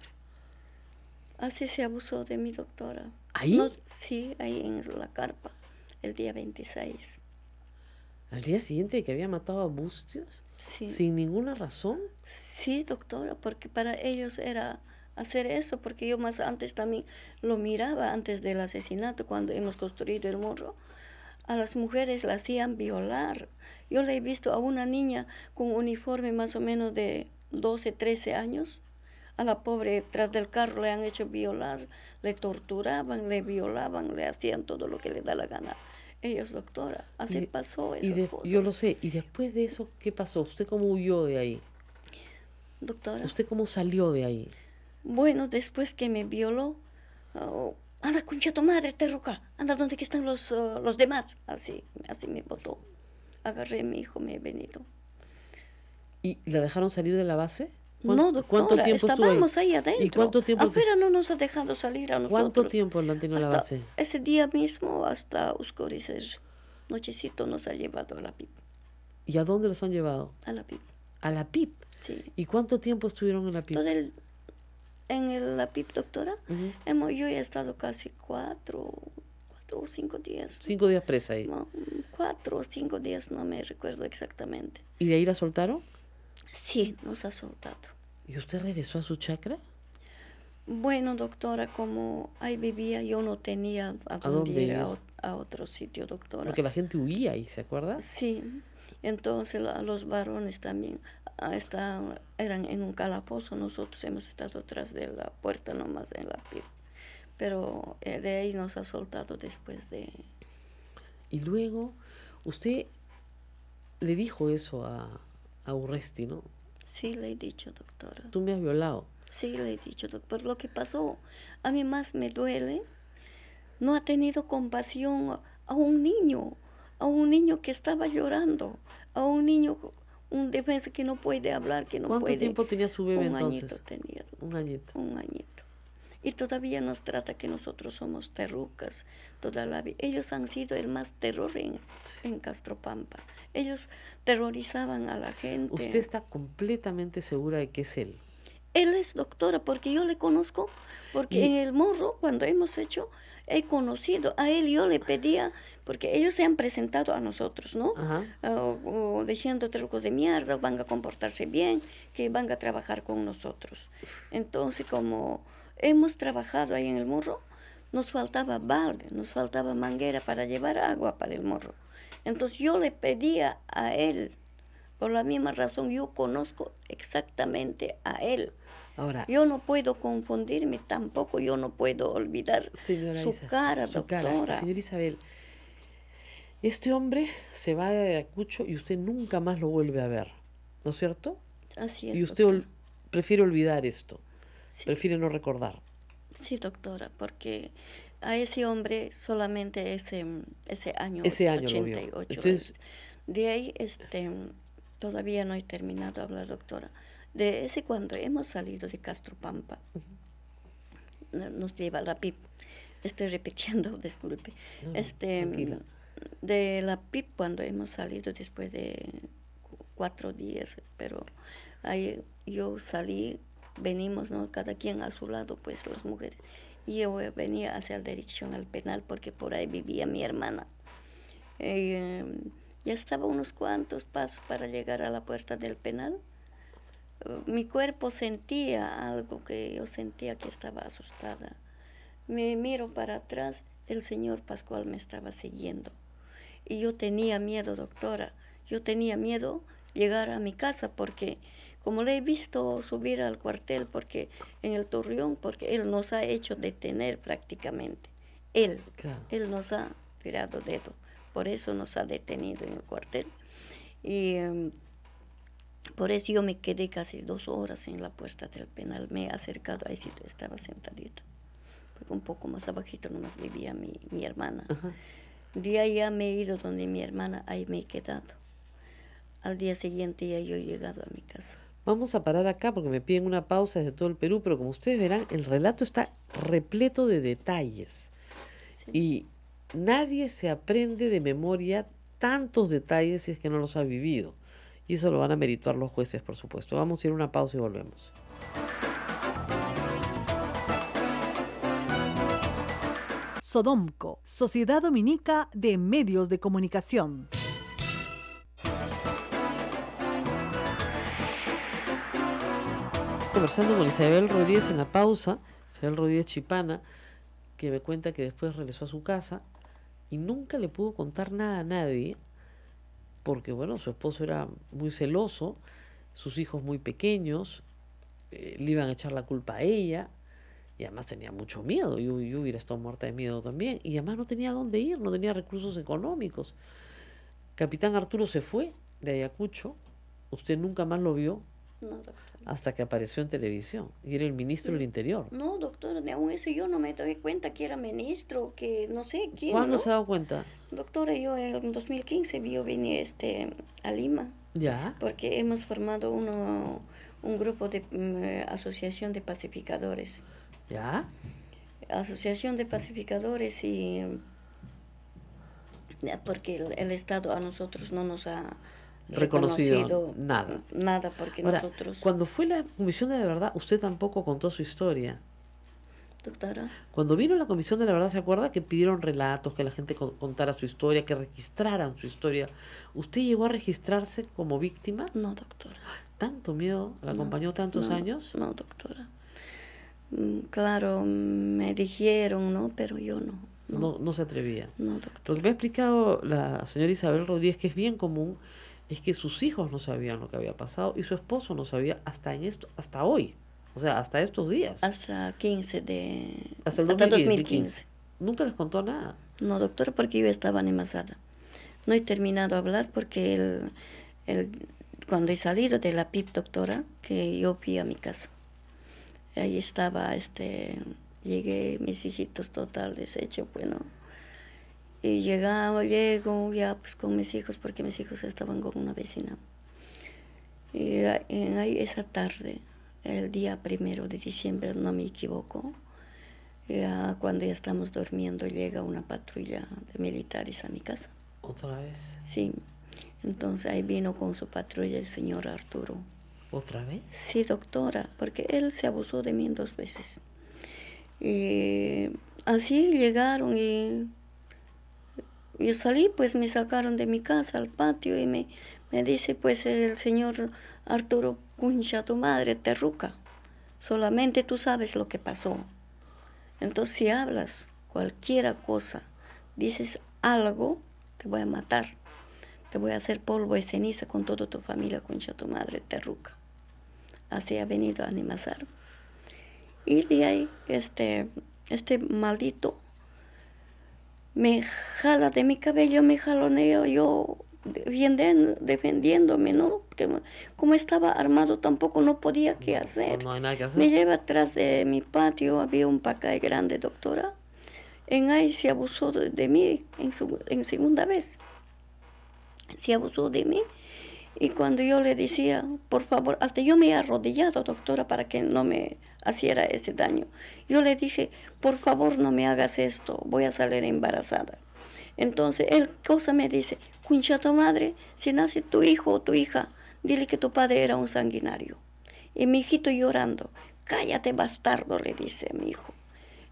Así se abusó de mi doctora. ¿Ahí? sí, ahí en la carpa, el día 26. ¿Al día siguiente que había matado a Bustios? Sí. ¿Sin ninguna razón? Sí, doctora, porque para ellos era hacer eso, porque yo más antes también lo miraba antes del asesinato, cuando hemos construido el morro. A las mujeres la hacían violar. Yo le he visto a una niña con uniforme más o menos de 12, 13 años. A la pobre tras del carro le han hecho violar, le torturaban, le violaban, le hacían todo lo que le da la gana. Ellos, doctora, así pasó esas y Yo lo sé. ¿Y después de eso qué pasó? ¿Usted cómo huyó de ahí? Doctora. ¿Usted cómo salió de ahí? Bueno, después que me violó, oh, anda concha tu madre, te roca anda donde que están los, oh, los demás. Así, así me botó. Agarré a mi hijo, me he venido. ¿Y la dejaron salir de la base? no, ¿cuánto tiempo estábamos ahí? adentro. ¿Y cuánto tiempo? Afuera no nos ha dejado salir a nosotros. ¿Cuánto tiempo la en la base? Ese día mismo hasta oscurecer. Nochecito nos ha llevado a la PIP. ¿Y a dónde los han llevado? A la PIP. ¿A la PIP? Sí. ¿Y cuánto tiempo estuvieron en la PIP? en el, la PIP, doctora, hemos, yo he estado casi cuatro, cuatro o cinco días. ¿Cinco días presa ahí? cuatro o cinco días, no me recuerdo exactamente. ¿Y de ahí la soltaron? Sí, nos ha soltado. ¿Y usted regresó a su chacra? Bueno, doctora, como ahí vivía, yo no tenía a, dónde, ir a, otro sitio, doctora. Porque la gente huía ahí, ¿se acuerda? Sí, entonces los varones también ah, eran en un calabozo, nosotros hemos estado atrás de la puerta nomás en la piel. Pero eh, de ahí nos ha soltado después de... Y luego usted le dijo eso a, a Urresti, ¿no? Sí, le he dicho, doctora. Tú me has violado. Sí, le he dicho, doctor. Lo que pasó, a mí más me duele. No ha tenido compasión a un niño a un niño que estaba llorando, a un niño un defensa que no puede hablar, que no puede. ¿Cuánto tiempo tenía su bebé un Añito tenía, un añito. Un Y todavía nos trata que nosotros somos terrucas toda la vida. Ellos han sido el más terror en, en Castropampa. Ellos terrorizaban a la gente. ¿Usted está completamente segura de que es él? Él es doctora porque yo le conozco, porque en el morro, cuando hemos hecho, he conocido. A él yo le pedía porque ellos se han presentado a nosotros, ¿no? Ajá. Ah, trucos de mierda, van a comportarse bien, que van a trabajar con nosotros. Entonces, como hemos trabajado ahí en el morro, nos faltaba balde, nos faltaba manguera para llevar agua para el morro. Entonces yo le pedía a él, por la misma razón yo conozco exactamente a él. Ahora, yo no puedo confundirme tampoco, yo no puedo olvidar su cara, doctora. Isabel, este hombre se va de Ayacucho y usted nunca más lo vuelve a ver, ¿no es cierto? Así es. Y usted prefiere olvidar esto, prefiere no recordar. Sí, doctora, porque a ese hombre solamente ese, ese año, ese año Entonces, de ahí, este, todavía no he terminado de hablar, doctora. De ese cuando hemos salido de Castro Pampa, nos lleva la PIP. Estoy repitiendo, [LAUGHS] disculpe. este, de la PIP cuando hemos salido después de cuatro días, pero ahí yo salí, venimos, Cada quien a su lado, pues las mujeres. Y yo venía hacia la dirección al penal porque por ahí vivía mi hermana. Eh, ya estaba unos cuantos pasos para llegar a la puerta del penal. Eh, mi cuerpo sentía algo que yo sentía que estaba asustada. Me miro para atrás, el señor Pascual me estaba siguiendo. Y yo tenía miedo, doctora. Yo tenía miedo llegar a mi casa porque, como le he visto subir al cuartel, porque en el torreón, porque él nos ha hecho detener prácticamente. Él, él nos ha tirado dedo. Por eso nos ha detenido en el cuartel. Y em, por eso yo me quedé casi dos horas en la puerta del penal. Me he acercado, ahí sí estaba sentadita. un poco más abajito nomás vivía mi, hermana día ya me he ido donde mi hermana, ahí me he quedado. Al día siguiente ya yo he llegado a mi casa. Vamos a parar acá porque me piden una pausa desde todo el Perú, pero como ustedes verán, el relato está repleto de detalles. Y nadie se aprende de memoria tantos detalles si es que no los ha vivido. Y eso lo van a merituar los jueces, por supuesto. Vamos a ir a una pausa y volvemos. Sodomco, Sociedad Dominica de Medios de Comunicación. Conversando con Isabel Rodríguez en la pausa, Isabel Rodríguez Chipana, que me cuenta que después regresó a su casa y nunca le pudo contar nada a nadie, porque bueno, su esposo era muy celoso, sus hijos muy pequeños, eh, le iban a echar la culpa a ella, y además tenía mucho miedo, yo, yo hubiera estado muerta de miedo también. Y además no tenía dónde ir, no tenía recursos económicos. Capitán Arturo se fue de Ayacucho, usted nunca más lo vio, no, Hasta que apareció en televisión y era el ministro del Interior. No, ni aún eso yo no me doy cuenta que era ministro, que no sé quién. ¿Cuándo se ha dado cuenta? Doctor, yo en 2015 vio vine este, a Lima. ¿Ya? Porque hemos formado uno, un grupo de mm, asociación de pacificadores. ¿Ya? Asociación de Pacificadores y porque el, Estado a nosotros no nos ha reconocido, nada. Nada porque nosotros... Cuando fue la Comisión de la Verdad, usted tampoco contó su historia. Doctora. Cuando vino la Comisión de la Verdad, ¿se acuerda que pidieron relatos, que la gente contara su historia, que registraran su historia? ¿Usted llegó a registrarse como víctima? No, doctora. ¿Tanto miedo la acompañó tantos años? No, doctora. Mm, claro, me dijeron, ¿no? Pero yo no. No, no, se atrevía. No, doctor. Lo que me ha explicado la señora Isabel Rodríguez, que es bien común, es que sus hijos no sabían lo que había pasado y su esposo no sabía hasta en esto, hasta hoy. O sea, hasta estos días. Hasta 15 de... Hasta el 2015. Nunca les contó nada. No, doctor, porque yo estaba embarazada. No he terminado de hablar porque el, cuando he salido de la PIP, doctora, que yo fui a mi casa. Ahí estaba, este, llegué, mis hijitos total deshecho, bueno. Y llegaba, llego ya pues con mis hijos, porque mis hijos estaban con una vecina. Y eh, ahí esa tarde, el día primero de diciembre, no me equivoco, ya cuando ya estamos durmiendo llega una patrulla de militares a mi casa. ¿Otra vez? Sí. Entonces ahí vino con su patrulla el señor Arturo. ¿Otra vez? Sí, doctora, porque él se abusó de mí dos veces. Y así llegaron y yo salí, pues me sacaron de mi casa al patio y me, me dice, pues el señor Arturo Cuncha, tu madre, te Solamente tú sabes lo que pasó. Entonces si hablas cualquiera cosa, dices algo, te voy a matar. Te voy a hacer polvo y ceniza con toda tu familia, Cuncha, tu madre, terruca así ha venido a animazar. Y de ahí este, este maldito me jala de mi cabello, me jaloneo yo defendiéndome, ¿no? que como estaba armado tampoco no podía qué hacer. Me lleva atrás de mi patio, había un de grande, doctora. En ahí se abusó de, de mí en, su, en segunda vez. Se abusó de mí y cuando yo le decía, por favor, hasta yo me he arrodillado, doctora, para que no me hiciera ese daño. Yo le dije, por favor, no me hagas esto, voy a salir embarazada. Entonces, él cosa me dice, cuncha tu madre, si nace tu hijo o tu hija, dile que tu padre era un sanguinario. Y mi hijito llorando, cállate bastardo, le dice mi hijo.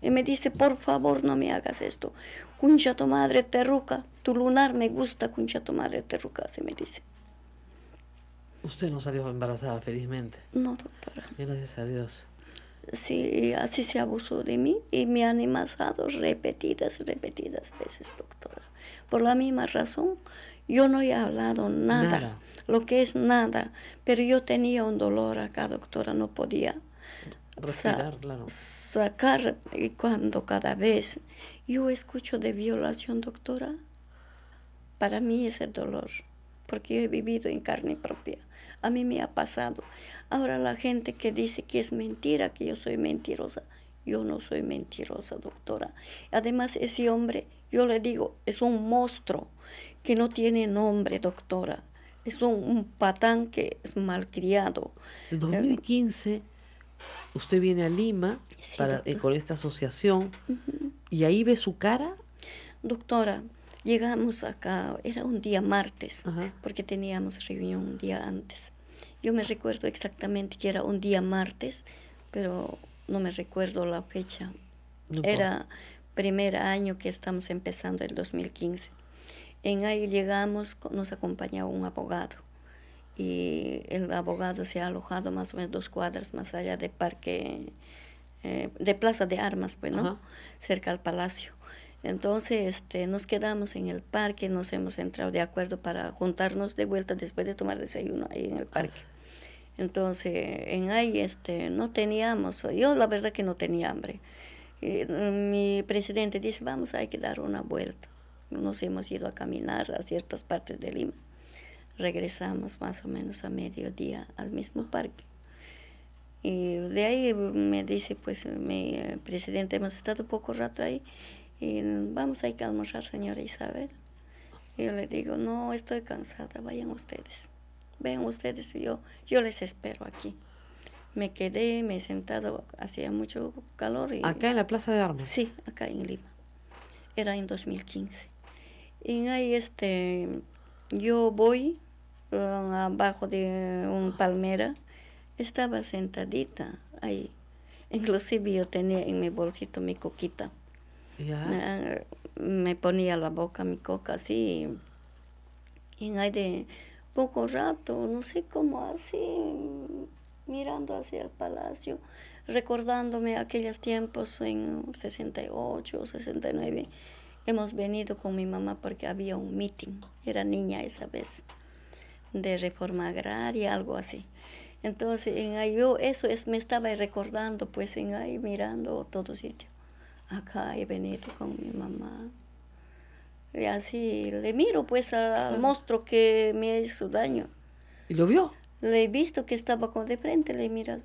Y me dice, por favor, no me hagas esto. Cuncha tu madre terruca, tu lunar me gusta, cuncha tu madre terruca, se me dice. Usted no salió embarazada, felizmente. No, doctora. Gracias a Dios. Sí, así se abusó de mí y me han animado repetidas, repetidas veces, doctora. Por la misma razón, yo no he hablado nada, lo que es nada, pero yo tenía un dolor acá, doctora, no podía sacar. Y cuando cada vez yo escucho de violación, doctora, para mí es el dolor, porque yo he vivido en carne propia. A mí me ha pasado. Ahora la gente que dice que es mentira, que yo soy mentirosa, yo no soy mentirosa, doctora. Además, ese hombre, yo le digo, es un monstruo que no tiene nombre, doctora. Es un, patán que es malcriado. En 2015, usted viene a Lima para, eh, con esta asociación y ahí ve su cara. Doctora, llegamos acá, era un día martes, porque teníamos reunión un día antes. Yo me recuerdo exactamente que era un día martes, pero no me recuerdo la fecha. era primer año que estamos empezando el 2015. En ahí llegamos, nos acompañaba un abogado y el abogado se ha alojado más o menos dos cuadras más allá de parque, eh, de plaza de armas, pues, ¿no? Cerca al palacio. Entonces este, nos quedamos en el parque, nos hemos entrado de acuerdo para juntarnos de vuelta después de tomar desayuno ahí en el parque. Entonces, en ahí este, no teníamos, yo la verdad que no tenía hambre. Mm, mi presidente dice, vamos, hay que dar una vuelta. Nos hemos ido a caminar a ciertas partes de Lima. Regresamos más o menos a mediodía al mismo parque. Y de ahí mm, me dice, pues, mi presidente, hemos estado poco rato ahí y vamos a que a almorzar, señora Isabel. yo le digo, no, estoy cansada, vayan ustedes ven ustedes, yo, yo les espero aquí. Me quedé, me he sentado, hacía mucho calor. Y, ¿Acá en la Plaza de Armas? Sí, acá en Lima. Era en 2015. Y ahí este, yo voy um, abajo de un palmera, estaba sentadita ahí. Inclusive yo tenía en mi bolsito mi coquita. Ah, me ponía la boca mi coca así. Y, y ahí de, poco rato, no sé cómo así, mm, mirando hacia el palacio, recordándome aquellos tiempos en 68, 69. Hemos venido con mi mamá porque había un meeting, era niña esa vez, de reforma agraria, algo así. Entonces, en ahí eso es, me estaba recordando, pues en ahí mirando todo sitio. Acá he venido con mi mamá. Y así le miro pues al, monstruo que me hizo daño. ¿Y lo vio? Le he visto que estaba con de frente, le he mirado.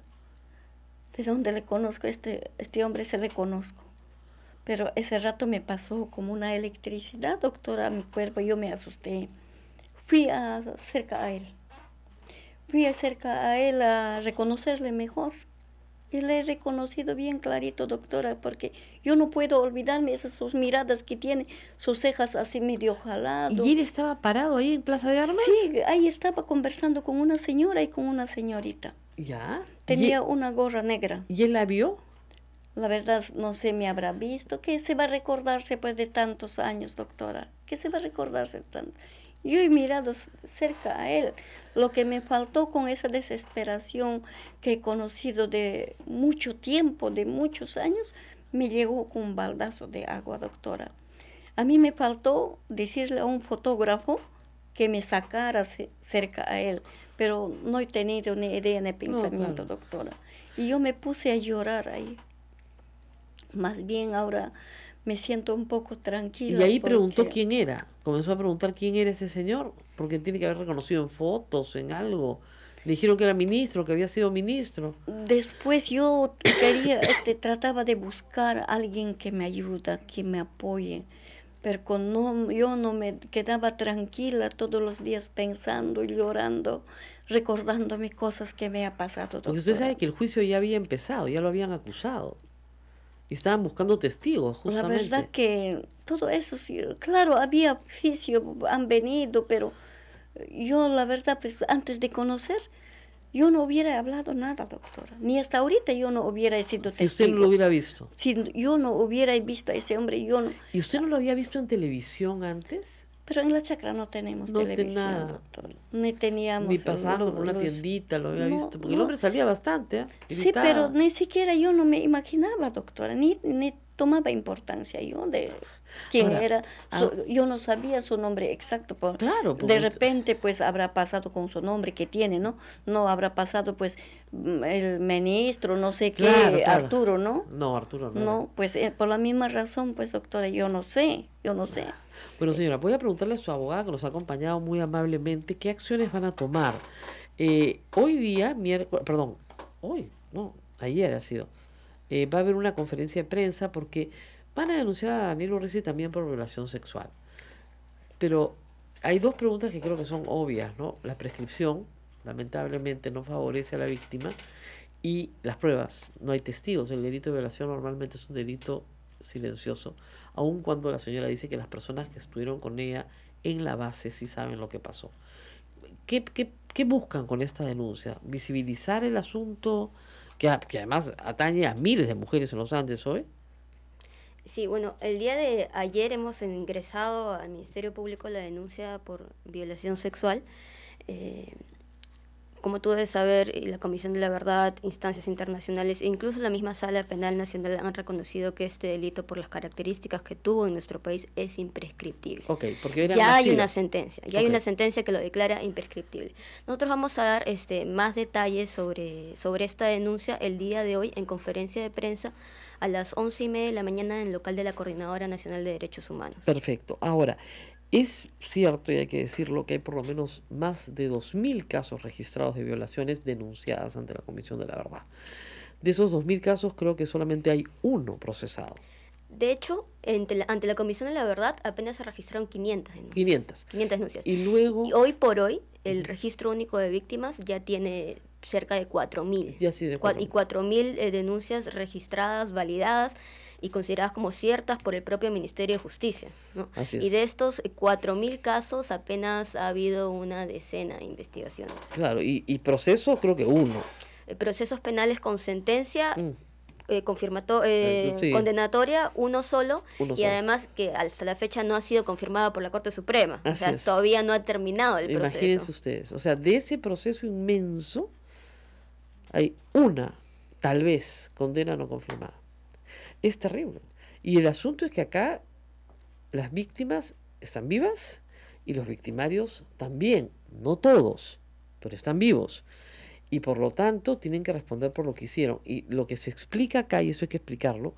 ¿De dónde le conozco? Este, este hombre se le conozco. Pero ese rato me pasó como una electricidad, doctora, a mi cuerpo. Yo me asusté. Fui cerca a él. Fui acerca cerca a él a reconocerle mejor. Y la he reconocido bien clarito, doctora, porque yo no puedo olvidarme esas sus miradas que tiene, sus cejas así medio jaladas. ¿Y él estaba parado ahí en Plaza de Armas? Sí, ahí estaba conversando con una señora y con una señorita. ¿Ya? Tenía una gorra negra. ¿Y él la vio? La verdad, no sé, me habrá visto. ¿Qué se va a recordarse pues de tantos años, doctora? ¿Qué se va a recordarse de yo he mirado cerca a él. Lo que me faltó con esa desesperación que he conocido de mucho tiempo, de muchos años, me llegó con un baldazo de agua, doctora. A mí me faltó decirle a un fotógrafo que me sacara cerca a él, pero no he tenido ni idea ni pensamiento, doctora. Y yo me puse a llorar ahí. Más bien ahora me siento un poco tranquila. Y ahí preguntó quién era, comenzó a preguntar quién era ese señor, porque tiene que haber reconocido en fotos, en algo. dijeron que era ministro, que había sido ministro. Después yo quería, este, trataba de buscar a alguien que me ayuda, que me apoye, pero no, yo no me quedaba tranquila todos los días pensando y llorando, recordándome cosas que me ha pasado. Porque usted sabe que el juicio ya había empezado, ya lo habían acusado. Y estaban buscando testigos, justamente. La verdad que todo eso, sí, claro, había juicio, han venido, pero yo la verdad, pues antes de conocer, yo no hubiera hablado nada, doctora. Ni hasta ahorita yo no hubiera sido testigo. Si usted no lo hubiera visto. Si yo no hubiera visto a ese hombre, yo no. ¿Y usted no lo había visto en televisión antes? Pero en la chacra no tenemos televisión, nada. doctor. Ni teníamos. Ni pasando por una tiendita, lo había visto. Porque el hombre salía bastante. ¿eh? Sí, pero ni siquiera yo no me imaginaba, doctora. Ni, ni tomaba importancia yo de quién era. Ah, yo no sabía su nombre exacto. Por, claro. Pues, de repente, pues, habrá pasado con su nombre que tiene, ¿no? No habrá pasado, pues, mm, el ministro, no sé qué, Arturo, ¿no? No, Arturo no. No, pues, eh, por la misma razón, pues, doctora, yo no sé, yo no sé. Bueno, señora, voy a preguntarle a su abogada que nos ha acompañado muy amablemente, ¿qué acciones van a tomar? Eh, hoy día, miércoles, perdón, hoy, no, ayer ha sido eh, va a haber una conferencia de prensa porque van a denunciar a Daniel Urresti también por violación sexual. Pero hay dos preguntas que creo que son obvias, ¿no? La prescripción, lamentablemente, no favorece a la víctima y las pruebas. No hay testigos. El delito de violación normalmente es un delito silencioso, aun cuando la señora dice que las personas que estuvieron con ella en la base sí saben lo que pasó. ¿Qué, qué buscan con esta denuncia? ¿Visibilizar el asunto? que, además atañe a miles de mujeres en los Andes hoy. Sí, bueno, el día de ayer hemos ingresado al Ministerio Público la denuncia por violación sexual. Eh, como tú debes saber, la Comisión de la Verdad, instancias internacionales e incluso la misma Sala Penal Nacional han reconocido que este delito, por las características que tuvo en nuestro país, es imprescriptible. ya hay una sentencia, ya hay una sentencia que lo declara imprescriptible. Nosotros vamos a dar este, más detalles sobre, sobre esta denuncia el día de hoy en conferencia de prensa a las once y media de la mañana en el local de la Coordinadora Nacional de Derechos Humanos. Perfecto. Ahora, es cierto, y hay que decirlo, que hay por lo menos más de 2.000 casos registrados de violaciones denunciadas ante la Comisión de la Verdad. De esos 2.000 casos creo que solamente hay uno procesado. De hecho, ante la, Comisión de la Verdad apenas se registraron 500 denuncias. 500. 500 denuncias. Y luego... Y hoy por hoy, el Registro Único de Víctimas ya tiene cerca de 4.000. Y 4.000 eh, denuncias registradas, validadas, y consideradas como ciertas por el propio Ministerio de Justicia. Y de estos 4.000 eh, casos apenas ha habido una decena de investigaciones. Claro, y, y procesos creo que uno. Eh, procesos penales con sentencia. Mm. Eh, confirmato condenatoria, uno solo, y además que hasta la fecha no ha sido confirmada por la Corte Suprema. o sea, todavía no ha terminado el proceso. Imagínense ustedes, o sea, de ese proceso inmenso hay una, tal vez, condena no confirmada es terrible. Y el asunto es que acá las víctimas están vivas y los victimarios también, no todos, pero están vivos. Y por lo tanto tienen que responder por lo que hicieron. Y lo que se explica acá, y eso hay que explicarlo,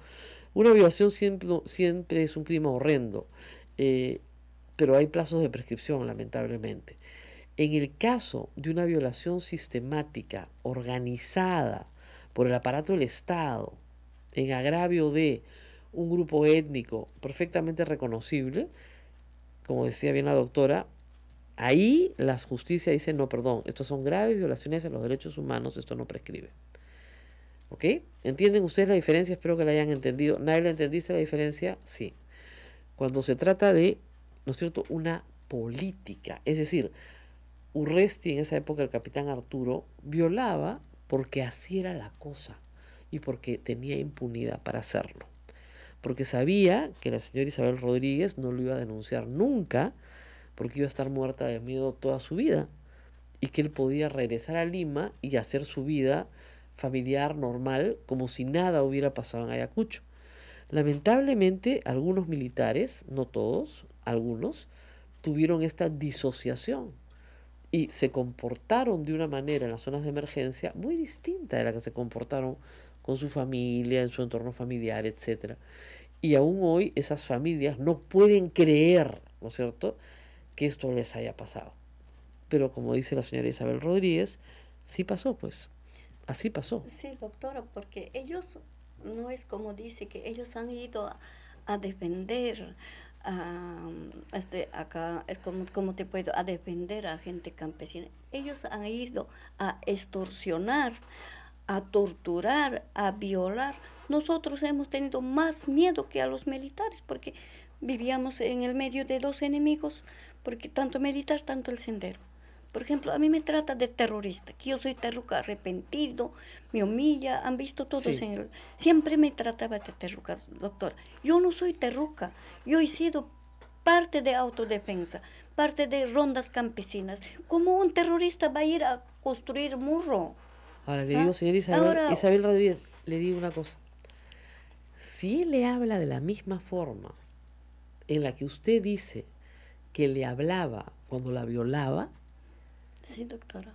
una violación siempre, siempre es un crimen horrendo, eh, pero hay plazos de prescripción, lamentablemente. En el caso de una violación sistemática, organizada por el aparato del Estado, en agravio de un grupo étnico perfectamente reconocible, como decía bien la doctora, ahí la justicia dice, no, perdón, estos son graves violaciones a los derechos humanos, esto no prescribe. ¿Ok? ¿Entienden ustedes la diferencia? Espero que la hayan entendido. ¿Nadie la entendiste la diferencia? Sí. Cuando se trata de, ¿no es cierto?, una política. Es decir, Urresti en esa época, el capitán Arturo, violaba porque así era la cosa y porque tenía impunidad para hacerlo. Porque sabía que la señora Isabel Rodríguez no lo iba a denunciar nunca, porque iba a estar muerta de miedo toda su vida, y que él podía regresar a Lima y hacer su vida familiar normal como si nada hubiera pasado en Ayacucho. Lamentablemente, algunos militares, no todos, algunos, tuvieron esta disociación y se comportaron de una manera en las zonas de emergencia muy distinta de la que se comportaron con su familia, en su entorno familiar, etc. Y aún hoy esas familias no pueden creer, ¿no es cierto?, que esto les haya pasado. Pero como dice la señora Isabel Rodríguez, sí pasó, pues. Así pasó. Sí, doctora, porque ellos no es como dice que ellos han ido a, defender a, este, acá es como, como te puedo a defender a gente campesina ellos han ido a extorsionar a torturar, a violar. Nosotros hemos tenido más miedo que a los militares porque vivíamos en el medio de dos enemigos, porque tanto militar, tanto el sendero. Por ejemplo, a mí me trata de terrorista, que yo soy terruca arrepentido, me humilla, han visto todos en Siempre me trataba de terruca, doctor. Yo no soy terruca, yo he sido parte de autodefensa, parte de rondas campesinas. ¿Cómo un terrorista va a ir a construir murro? Ahora le ah, digo, señor Isabel, Rodríguez, le digo una cosa. Si él le habla de la misma forma en la que usted dice que le hablaba cuando la violaba. Sí, doctora.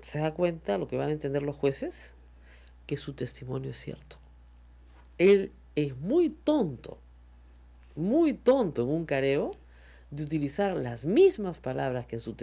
¿Se da cuenta lo que van a entender los jueces? Que su testimonio es cierto. Él es muy tonto, muy tonto en un careo de utilizar las mismas palabras que en su testimonio.